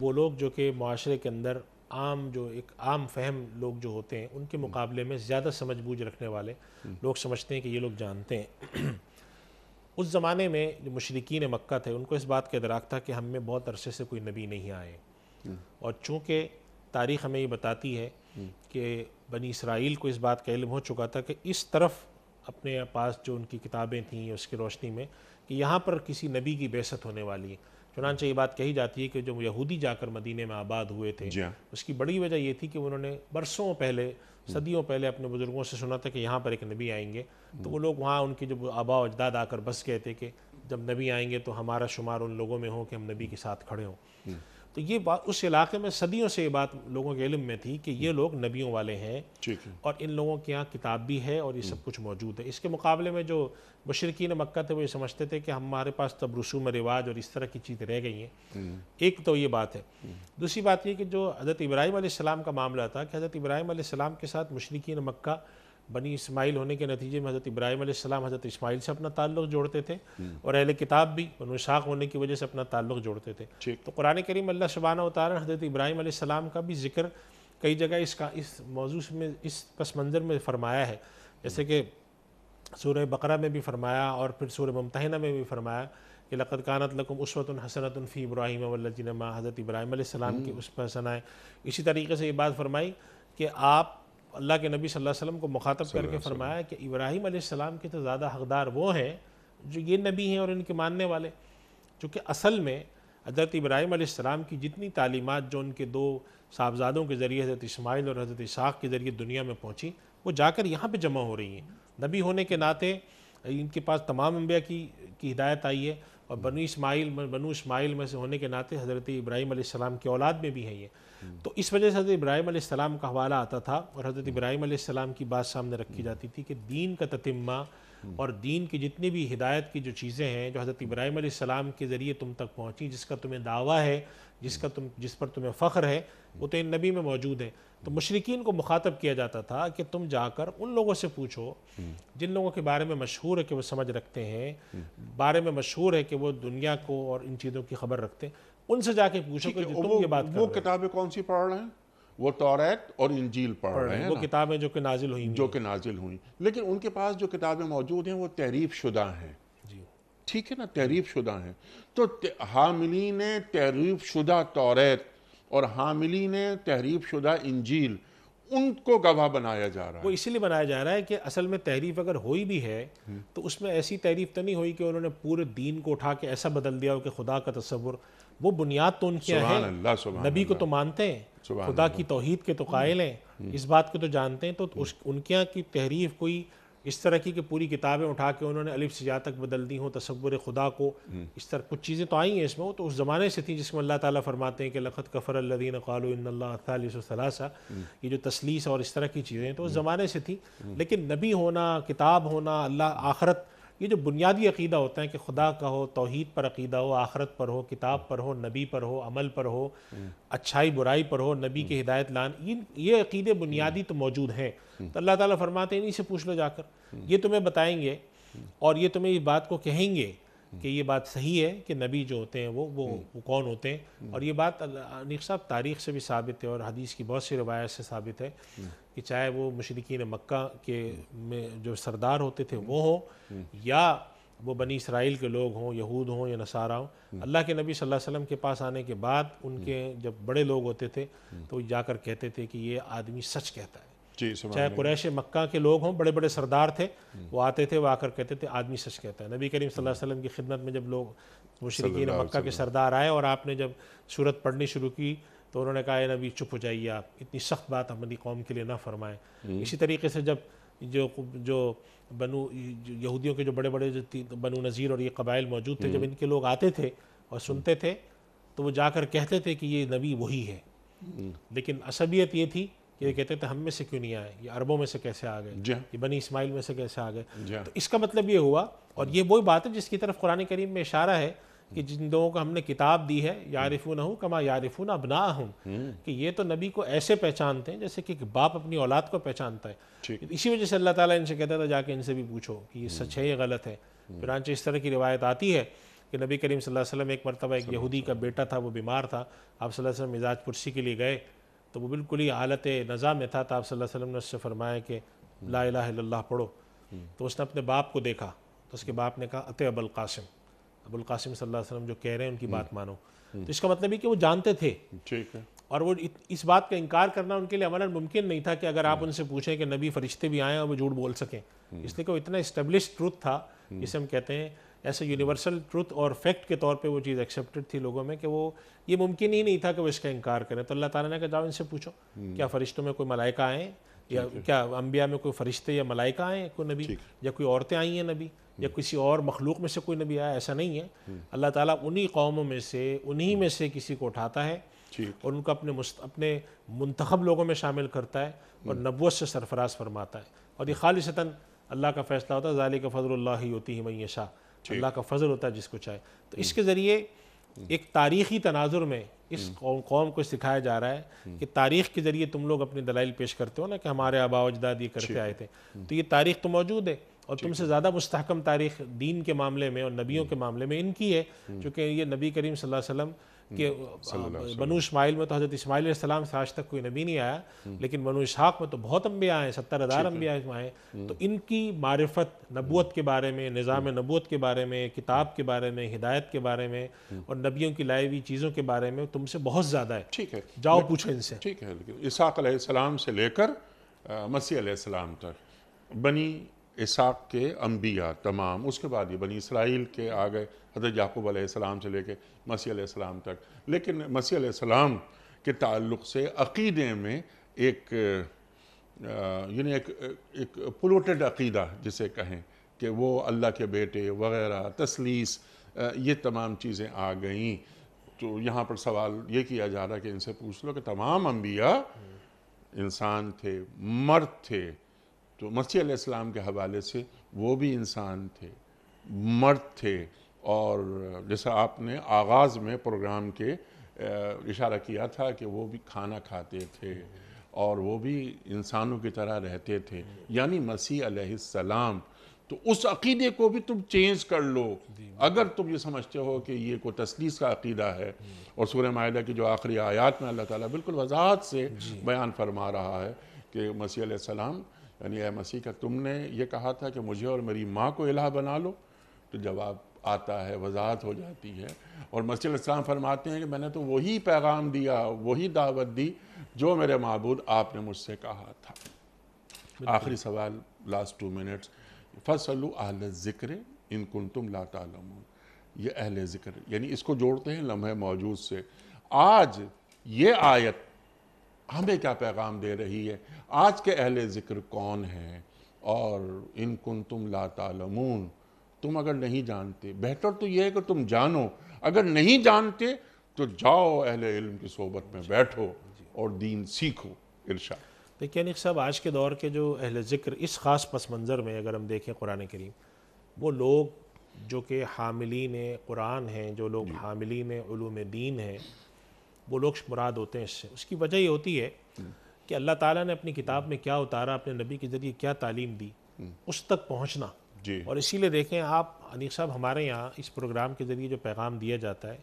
वो लोग जो कि माशरे के अंदर आम जो एक आम फहम लोग जो होते हैं उनके हम्म। मुकाबले में ज़्यादा समझ बूझ रखने वाले हम्म। लोग समझते हैं कि ये लोग जानते हैं (clears throat) उस ज़माने में जो मशरकिन मक्का थे उनको इस बात का इदराक था कि हम में बहुत अरसे से कोई नबी नहीं आए और चूंकि तारीख़ हमें ये बताती है कि बनी इसराइल को इस बात का इल्म हो चुका था कि इस तरफ अपने पास जो उनकी किताबें थीं उसकी रोशनी में कि यहाँ पर किसी नबी की बेसत होने वाली है चुनानचे ये बात कही जाती है कि जो यहूदी जाकर मदीने में आबाद हुए थे हाँ। उसकी बड़ी वजह ये थी कि उन्होंने बरसों पहले सदियों पहले अपने बुज़ुर्गों से सुना था कि यहाँ पर एक नबी आएंगे तो वो लोग वहाँ उनके जो आबा अजदाद आकर बस गए थे कि जब नबी आएंगे तो हमारा शुमार उन लोगों में हो कि हम नबी के साथ खड़े हों तो ये बात उस इलाके में सदियों से ये बात लोगों के इलम में थी कि ये लोग नबियों वाले हैं और इन लोगों के यहाँ किताब भी है और ये सब कुछ मौजूद है इसके मुकाबले में जो मशरकिन मक्का थे वो ये समझते थे कि हमारे पास तब तो रसूम रिवाज और इस तरह की चीज़ रह गई हैं हम्म। एक तो ये बात है दूसरी बात यह कि जो हज़रत इब्राहिम आसमाम का मामला था कि हज़रत इब्राहिम आसमाम के साथ मशरकिन मक्का बनी इसमाइल होने के नतीजे में हज़रत इब्राहिम आसमाम हज़रत इसमाइल से अपना ताल्लुक जोड़ते थे हम्म। और अहल किताब भी अनुशाक होने की वजह से अपना ताल्लुक जोड़ते थे तो कुरान करीम अल्लाह शबाना उतारा हज़रत इब्राहिम आसमाम का भी जिक्र कई जगह इसका इस मौजू में इस पस मंज़र में फरमाया है जैसे कि सूर्य बकरा में भी फरमाया और फिर सूर्य ममतना में भी फरमाया कि लक़त कानत लकुम उसवत हसनत फ़ी इब्राहिम वल्लिनमा हज़रत इब्राहिम आसमाम की हम्म। उस पर आए इसी तरीके से ये बात फरमाई कि आप अल्लाह के नबी सल्लल्लाहु अलैहि वसल्लम को मुखातब करके फरमाया कि इब्राहिम आसमाम के तो ज़्यादा हकदार वो हैं जो ये नबी हैं और इनके मानने वाले चूँकि असल में हज़रत इब्राहिम आसमाम की जितनी तालीमत जो उनके दो साहबजादों के ज़रिए हज़रत इसमाइल और हज़रत इसाक़ के ज़रिए दुनिया में पहुँची वो जाकर यहाँ पर जमा हो रही हैं नबी होने के नाते इनके पास तमाम अम्बिया की, की हिदायत आई है और बनु इसमाइल बनु इसमाइल में से होने के नाते हज़रत इब्राहीम सलाम की औलाद में भी है ये तो इस वजह से हज़रत इब्राहिम सलाम का हवाला आता था और हज़रत हम्म। इब्राहीम सलाम की बात सामने रखी जाती थी कि दीन का ततिम्मा हम्म। और दीन की जितनी भी हिदायत की जो चीज़ें हैं जो हज़रत इब्राहीम सलाम के ज़रिए तुम तक पहुँची जिसका तुम्हें दावा है जिसका हम्म। तुम जिस पर तुम्हें फ़ख्र है वो तो इन नबी में मौजूद है तो मशरकिन को मुखातब किया जाता था कि तुम जाकर उन लोगों से पूछो जिन लोगों के बारे में मशहूर है कि वो समझ रखते हैं बारे में मशहूर है कि वो दुनिया को और इन चीज़ों की खबर रखते हैं उनसे जाके पूछो कि तुम ये बात वो किताबें कौन सी पढ़ रहे हैं वो तौरात और इंजील पढ़ रहे हैं वो किताबें जो कि नाजिल हुई जो कि नाजिल हुई लेकिन उनके पास जो किताबें मौजूद हैं वो तहरीफ शुदा हैं ठीक है ना तहरीफ शुदा हैं तो हामिली ने तहरीफ शुदा तौरात और हामिली ने तहरीफ शुदा इंजील उनको गवाह बनाया जा रहा है वो इसीलिए बनाया जा रहा है कि असल में तहरीफ अगर हुई भी है हम्म। तो उसमें ऐसी तहरीफ तो नहीं हुई कि उन्होंने पूरे दीन को उठा के ऐसा बदल दिया हो कि खुदा का तस्वुर वो बुनियाद तो उनकी है नबी को तो मानते हैं खुदा की तोहहीद के तो कायल हैं हम्म। इस बात को तो जानते हैं तो हम्म। उस उनके यहाँ की तहरीफ कोई इस तरह की कि पूरी किताबें उठा के उन्होंने अलिफ से तक बदल दी हों तस्वुर खुदा को हम्म। इस तरह कुछ चीज़ें तो आई हैं इसमें तो उस ज़माने से थी जिसमें अल्लाह ताला फरमाते हैं कि लखत कफ़र लदीन क़ालसलासा ये जो तसलीस और इस तरह की चीज़ें तो उस हम्म। ज़माने से थी हम्म। लेकिन नबी होना किताब होना अल्लाह आखरत ये जो बुनियादी अकीदा होता है कि खुदा का हो तोहद पर अकीदा हो आखरत पर हो किताब पर हो नबी पर हो अमल पर हो अच्छाई बुराई पर हो नबी के हिदायत लान इन ये अकीदे बुनियादी तो मौजूद हैं तो अल्लाह ताला फरमाते हैं इन्हीं से पूछ लो जाकर ये तुम्हें बताएंगे और ये तुम्हें इस बात को कहेंगे कि ये बात सही है कि नबी जो होते हैं वो वो, हम्म। वो कौन होते हैं हम्म। और ये बात अनिक साहब तारीख से भी साबित है और हदीस की बहुत सी रवायत से साबित है हम्म। कि चाहे वो मशरकिन मक्का के में जो सरदार होते थे वो हों या वो बनी इसराइल के लोग हों यहूद हों या नसारा हों अल्लाह के नबी सल्लल्लाहु अलैहि वसल्लम के पास आने के बाद उनके जब बड़े लोग होते थे तो जाकर कहते थे कि ये आदमी सच कहता है चाहे कुरैश मक्का के लोग हों बड़े बड़े सरदार थे हम्म। वो आते थे वो आकर कहते थे आदमी सच कहता है नबी करीम सल्लल्लाहु अलैहि वसल्लम की खिदमत में जब लोग मुशरकिन मक्का के सरदार आए और आपने जब सूरत पढ़नी शुरू की तो उन्होंने कहा नबी चुप हो जाइए आप इतनी सख्त बात हमारी कौम के लिए ना फरमाएं हम्म। इसी तरीके से जब जो जो बनू यहूदियों के जो बड़े बड़े जो बनु नज़ीर और ये कबाइल मौजूद थे जब हम्म। इनके लोग आते थे और सुनते थे तो वो जाकर कहते थे कि ये नबी वही है लेकिन असबियत ये थी कि ये कहते थे तो हम में से क्यों नहीं आए ये अरबों में से कैसे आ गए ये बनी इस्माइल में से कैसे आ गए तो इसका मतलब ये हुआ और ये वही बात है जिसकी तरफ कुरान करीम में इशारा है कि जिन लोगों को हमने किताब दी है यारिफून हूँ कमा यारिफून अबना हूँ हम्म। कि ये तो नबी को ऐसे पहचानते हैं जैसे कि बाप अपनी औलाद को पहचानता है तो इसी वजह से अल्लाह ताला इनसे कहता था जाके इनसे भी पूछो कि ये सच है या गलत है हम्म। चुनाचे इस तरह की रिवायत आती है कि नबी करीम सल्लल्लाहु अलैहि वसल्लम एक मरतबा एक यहूदी का बेटा था वो बीमार था आप सल्लल्लाहु अलैहि वसल्लम मिजाज पुरसी के लिए गए तो वो बिल्कुल ही हालत नज़ा में था तो आप वसल्लम ने उससे फरमाया कि ला लाला पढ़ो हम्म। तो उसने अपने बाप को देखा तो उसके बाप ने कहा अत अबुल कासिम अबुल कासिम सल्लल्लाहु अलैहि वसल्लम जो कह रहे हैं उनकी बात हम्म। मानो हम्म। तो इसका मतलब है कि वो जानते थे ठीक है और वो इस बात का इनकार करना उनके लिए अमला मुमकिन नहीं था कि अगर आप उनसे पूछें कि नबी फरिश्ते भी आए और वो झूठ बोल सकें इसलिए कि वो इतना इस्टेब्लिश ट्रूथ था जिसे हम कहते हैं ऐसे यूनिवर्सल ट्रुथ और फैक्ट के तौर पे वो चीज़ एक्सेप्टेड थी लोगों में कि वो ये मुमकिन ही नहीं था कि वो इसका इनकार करें तो अल्लाह ताला ने कहा जाओ इनसे पूछो हम्म। क्या फरिश्तों में कोई मलाइका आए या क्या अम्बिया में कोई फरिश्ते या मलाइका आए कोई नबी या कोई औरतें आई हैं नबी या हम्म। किसी और मखलूक में से कोई नबी आया ऐसा नहीं है हम्म। अल्लाह ताला उन्हीं कौमों में से उन्हीं में से किसी को उठाता है और उनको अपने अपने मंतखब लोगों में शामिल करता है और नबूत से सरफराज फरमाता है और ये खालिशता अल्लाह का फैसला होता है ज़ाली का फ़जल होती ही शाह अल्लाह का फजल होता है जिसको चाहे तो हम्म। इसके ज़रिए हम्म। एक तारीखी तनाजुर में इस हम्म। कौम कौम को सिखाया जा रहा है कि तारीख के ज़रिए तुम लोग अपने दलाइल पेश करते हो ना कि हमारे आबा अजदाद ये करते आए थे तो ये तारीख तो मौजूद है और तुमसे ज़्यादा मुस्तकम तारीख दीन के मामले में और नबियों के मामले में इनकी है चूंकि ये नबी करीम सल्लल्लाहु अलैहि वसल्लम कि हम्म, बनु इसमाइल में तो हज़रत इसमाइल सलाम से आज तक कोई नबी नहीं आया हम्म। लेकिन बनु इसहाक में तो बहुत अम्बिया आए सत्तर हज़ार अम्बिया आए तो इनकी मारफत नबूत के बारे में निज़ाम हम्म। नबूत के बारे में किताब के बारे में हिदायत के बारे में और नबियों की लाई हुई चीज़ों के बारे में तुमसे बहुत ज़्यादा है ठीक है जाओ पूछो इनसे ठीक है लेकिन इसहाक़ से लेकर मसीह तक बनी इसाक के अम्बिया तमाम उसके बाद ये बनी इसराइल के आ गए हजरत याकूब आसमाम से लेके मसीह आसमाम तक लेकिन मसीह आसमाम के ताल्लुक से अकीदे में एक यानी एक एक पोलोटेड अकीदा जिसे कहें कि वो अल्लाह के बेटे वगैरह तसलीस ये तमाम चीज़ें आ गई तो यहाँ पर सवाल ये किया जा रहा कि इनसे पूछ लो कि तमाम अम्बिया इंसान थे मर्द थे तो मसीह इस्लाम के हवाले से वो भी इंसान थे मर्द थे और जैसा आपने आगाज़ में प्रोग्राम के इशारा किया था कि वो भी खाना खाते थे और वो भी इंसानों की तरह रहते थे यानी मसीह सलाम तो उस अकीदे को भी तुम चेंज कर लो अगर तुम ये समझते हो कि ये कोई तस्लीस का अकीदा है और सूर्य माहिदा की जो आखिरी आयात में अल्लाह ताला बिल्कुल वजाहत से बयान फरमा रहा है कि मसीह सलाम यानी ए मसीह का तुमने ये कहा था कि मुझे और मेरी माँ को इलाह बना लो तो जवाब आता है वजाहत हो जाती है और मसीह इस्लाम फरमाते हैं कि मैंने तो वही पैगाम दिया वही दावत दी जो मेरे महबूद आपने मुझसे कहा था आखिरी सवाल लास्ट टू मिनट्स फसलु अहल ज़िक्र इन कुन तुम लातम ये अहल ज़िक्र यानी इसको जोड़ते हैं लम्हे मौजूद से आज ये आयत हमें क्या पैगाम दे रही है आज के अहल ज़िक्र कौन हैं और इन कुन तुम लातालमून तुम अगर नहीं जानते बेहतर तो यह है कि तुम जानो अगर नहीं जानते तो जाओ अहल इल्म की सोबत में बैठो और दीन सीखो इर्शा देखिए अनिक साहब आज के दौर के जो अहल ज़िक्र इस ख़ास पस मंज़र में अगर हम देखें कुरान करीम वो लोग जो कि हामिलीन कुरान हैं जो लोग हामिलीन दीन हैं वो लोग मुराद होते हैं इससे उसकी वजह ये होती है कि अल्लाह ताला ने अपनी किताब में क्या उतारा अपने नबी के ज़रिए क्या तालीम दी उस तक पहुँचना और इसीलिए देखें आप अनिक साहब हमारे यहाँ इस प्रोग्राम के ज़रिए जो पैगाम दिया जाता है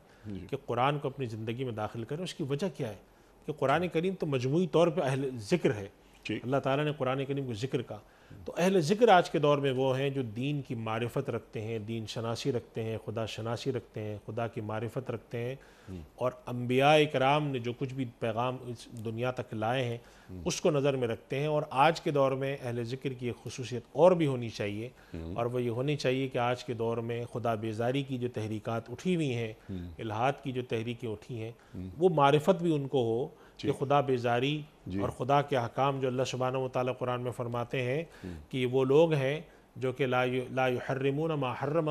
कि कुरान को अपनी ज़िंदगी में दाखिल करें उसकी वजह क्या है कि कुरान करीम तो मजमू तौर पर अहल ज़िक्र है अल्लाह ताला ने कुरान करीम को ज़िक्र का तो अहल ज़िक्र आज के दौर में वो हैं जो दीन की मारफत रखते हैं दीन शनासी रखते हैं खुदा शनासी रखते हैं खुदा की मारफत रखते हैं हम्म। और अम्बिया कराम ने जो कुछ भी पैगाम इस दुनिया तक लाए हैं हम्म। उसको नज़र में रखते हैं और आज के दौर में अहल ज़िक्र की एक खसूसियत और भी होनी चाहिए हम्म। और वह ये होनी चाहिए कि आज के दौर में खुदा बेजारी की जो तहरीक उठी हुई हैं इलाहात की जो तहरीकें उठी हैं वो मारफत भी उनको हो कि खुदा बेजारी और खुदा के हकाम जो अल्लाह सुबहाना वाली कुरान में फ़रमाते हैं हम्म। कि वो लोग हैं जो कि ला लाहरमून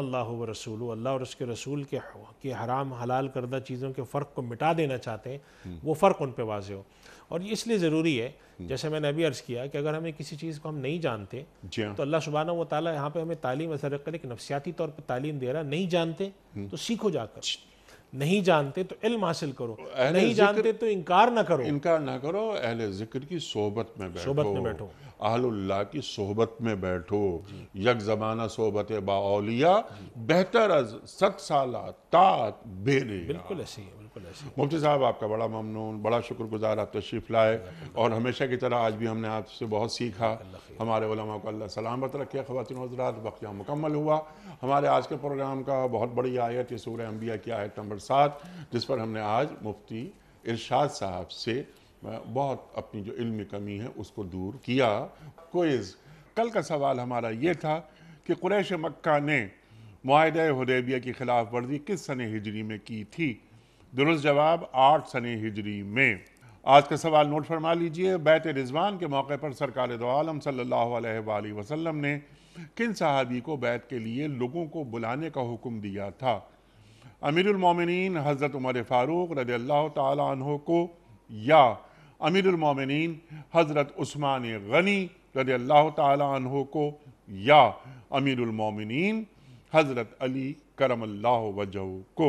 अल्लाह व रसूल अल्लाह और उसके रसूल के के हराम हलाल करदा चीज़ों के फ़र्क को मिटा देना चाहते हैं हम्म। वो फ़र्क उन पर वाज हो और ये इसलिए ज़रूरी है हम्म। जैसे मैंने अभी अर्ज़ किया कि अगर हमें किसी चीज़ को हम नहीं जानते हाँ। तो अल्लाह सुबहाना व ताली यहाँ पर हमें तालीम असर एक नफसियाती तौर पर तालीम दे रहा नहीं जानते तो सीखो जाकर नहीं जानते तो इल्म हासिल करो नहीं जानते तो इनकार ना करो इनकार ना करो अहल जिक्र की सोहबत में बैठो सोहबत में बैठो आहल्ला की सोहबत में बैठो यक जमाना सोहबत बाउलिया बेहतर अज सत साल तात बिल्कुल ऐसी है मुफ्ती साहब आपका बड़ा ममनून बड़ा शुक्रगुजार आप तशरीफ़ लाए और हमेशा की तरह आज भी हमने आपसे बहुत सीखा हमारे उलमा को अल्लाह सलामत रखे ख़वान हजरात वक्त यहाँ मुकम्मल हुआ हमारे आज के प्रोग्राम का बहुत बड़ी आयत ये सूर अम्बिया की आयत नंबर सात जिस पर हमने आज मुफ्ती इरशाद साहब से बहुत अपनी जो इल्मी कमी है उसको दूर किया कोइज़ कल का सवाल हमारा ये था कि कुरैश मक्का ने माहदे हदेबिया की खिलाफ वर्जी किस सन हिजरी में की थी दुरुस्त जवाब आठ सन हिजरी में आज का सवाल नोट फरमा लीजिए बैत रिजवान के मौके पर सरकार दोम सल्ला वसलम ने किन सहाबी को बैत के लिए लोगों को बुलाने का हुक्म दिया था अमीरमिन हज़रत उमर फ़ारूक रज अल्लाह को या अमीरमिन हज़रत उस्मान गनी रज अल्लाह को या अमीरमिन हज़रत अली करम वजह को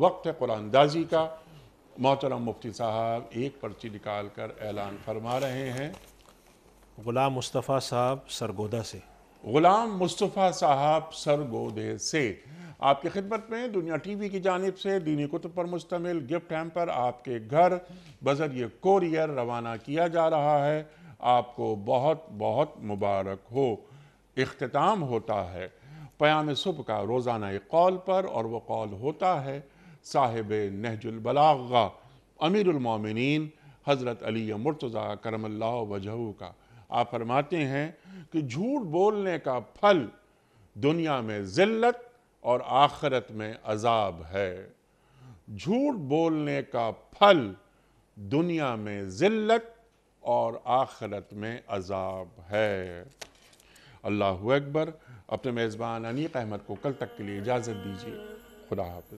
वक्त है कुरान का मोहतरम मुफ्ती साहब एक पर्ची निकाल कर ऐलान फरमा रहे हैं ग़ुलाम मुस्तफ़ा साहब सरगोदा से ग़ुलाम मुस्तफ़ा साहब सरगोदे से आपकी खिदमत में दुनिया टी वी की जानब से दीनी कुतुब पर मुश्तमिल गिफ्ट हैम्पर आपके घर ये कोरियर रवाना किया जा रहा है आपको बहुत बहुत मुबारक हो अख्ताम होता है पयाम सुबह का रोज़ाना कॉल पर और वह कॉल होता है साहिब नहजुलबलागा अमीरमिन हज़रत अली मुर्तज़ा करम वजहू का आप फरमाते हैं कि झूठ बोलने का फल दुनिया में ज़िल्लत और आखरत में अजाब है झूठ बोलने का फल दुनिया में ज़िल्लत और आखरत में अजाब है अल्लाह अकबर अपने मेज़बान अनीक अहमद को कल तक के लिए इजाज़त दीजिए खुदा हाफ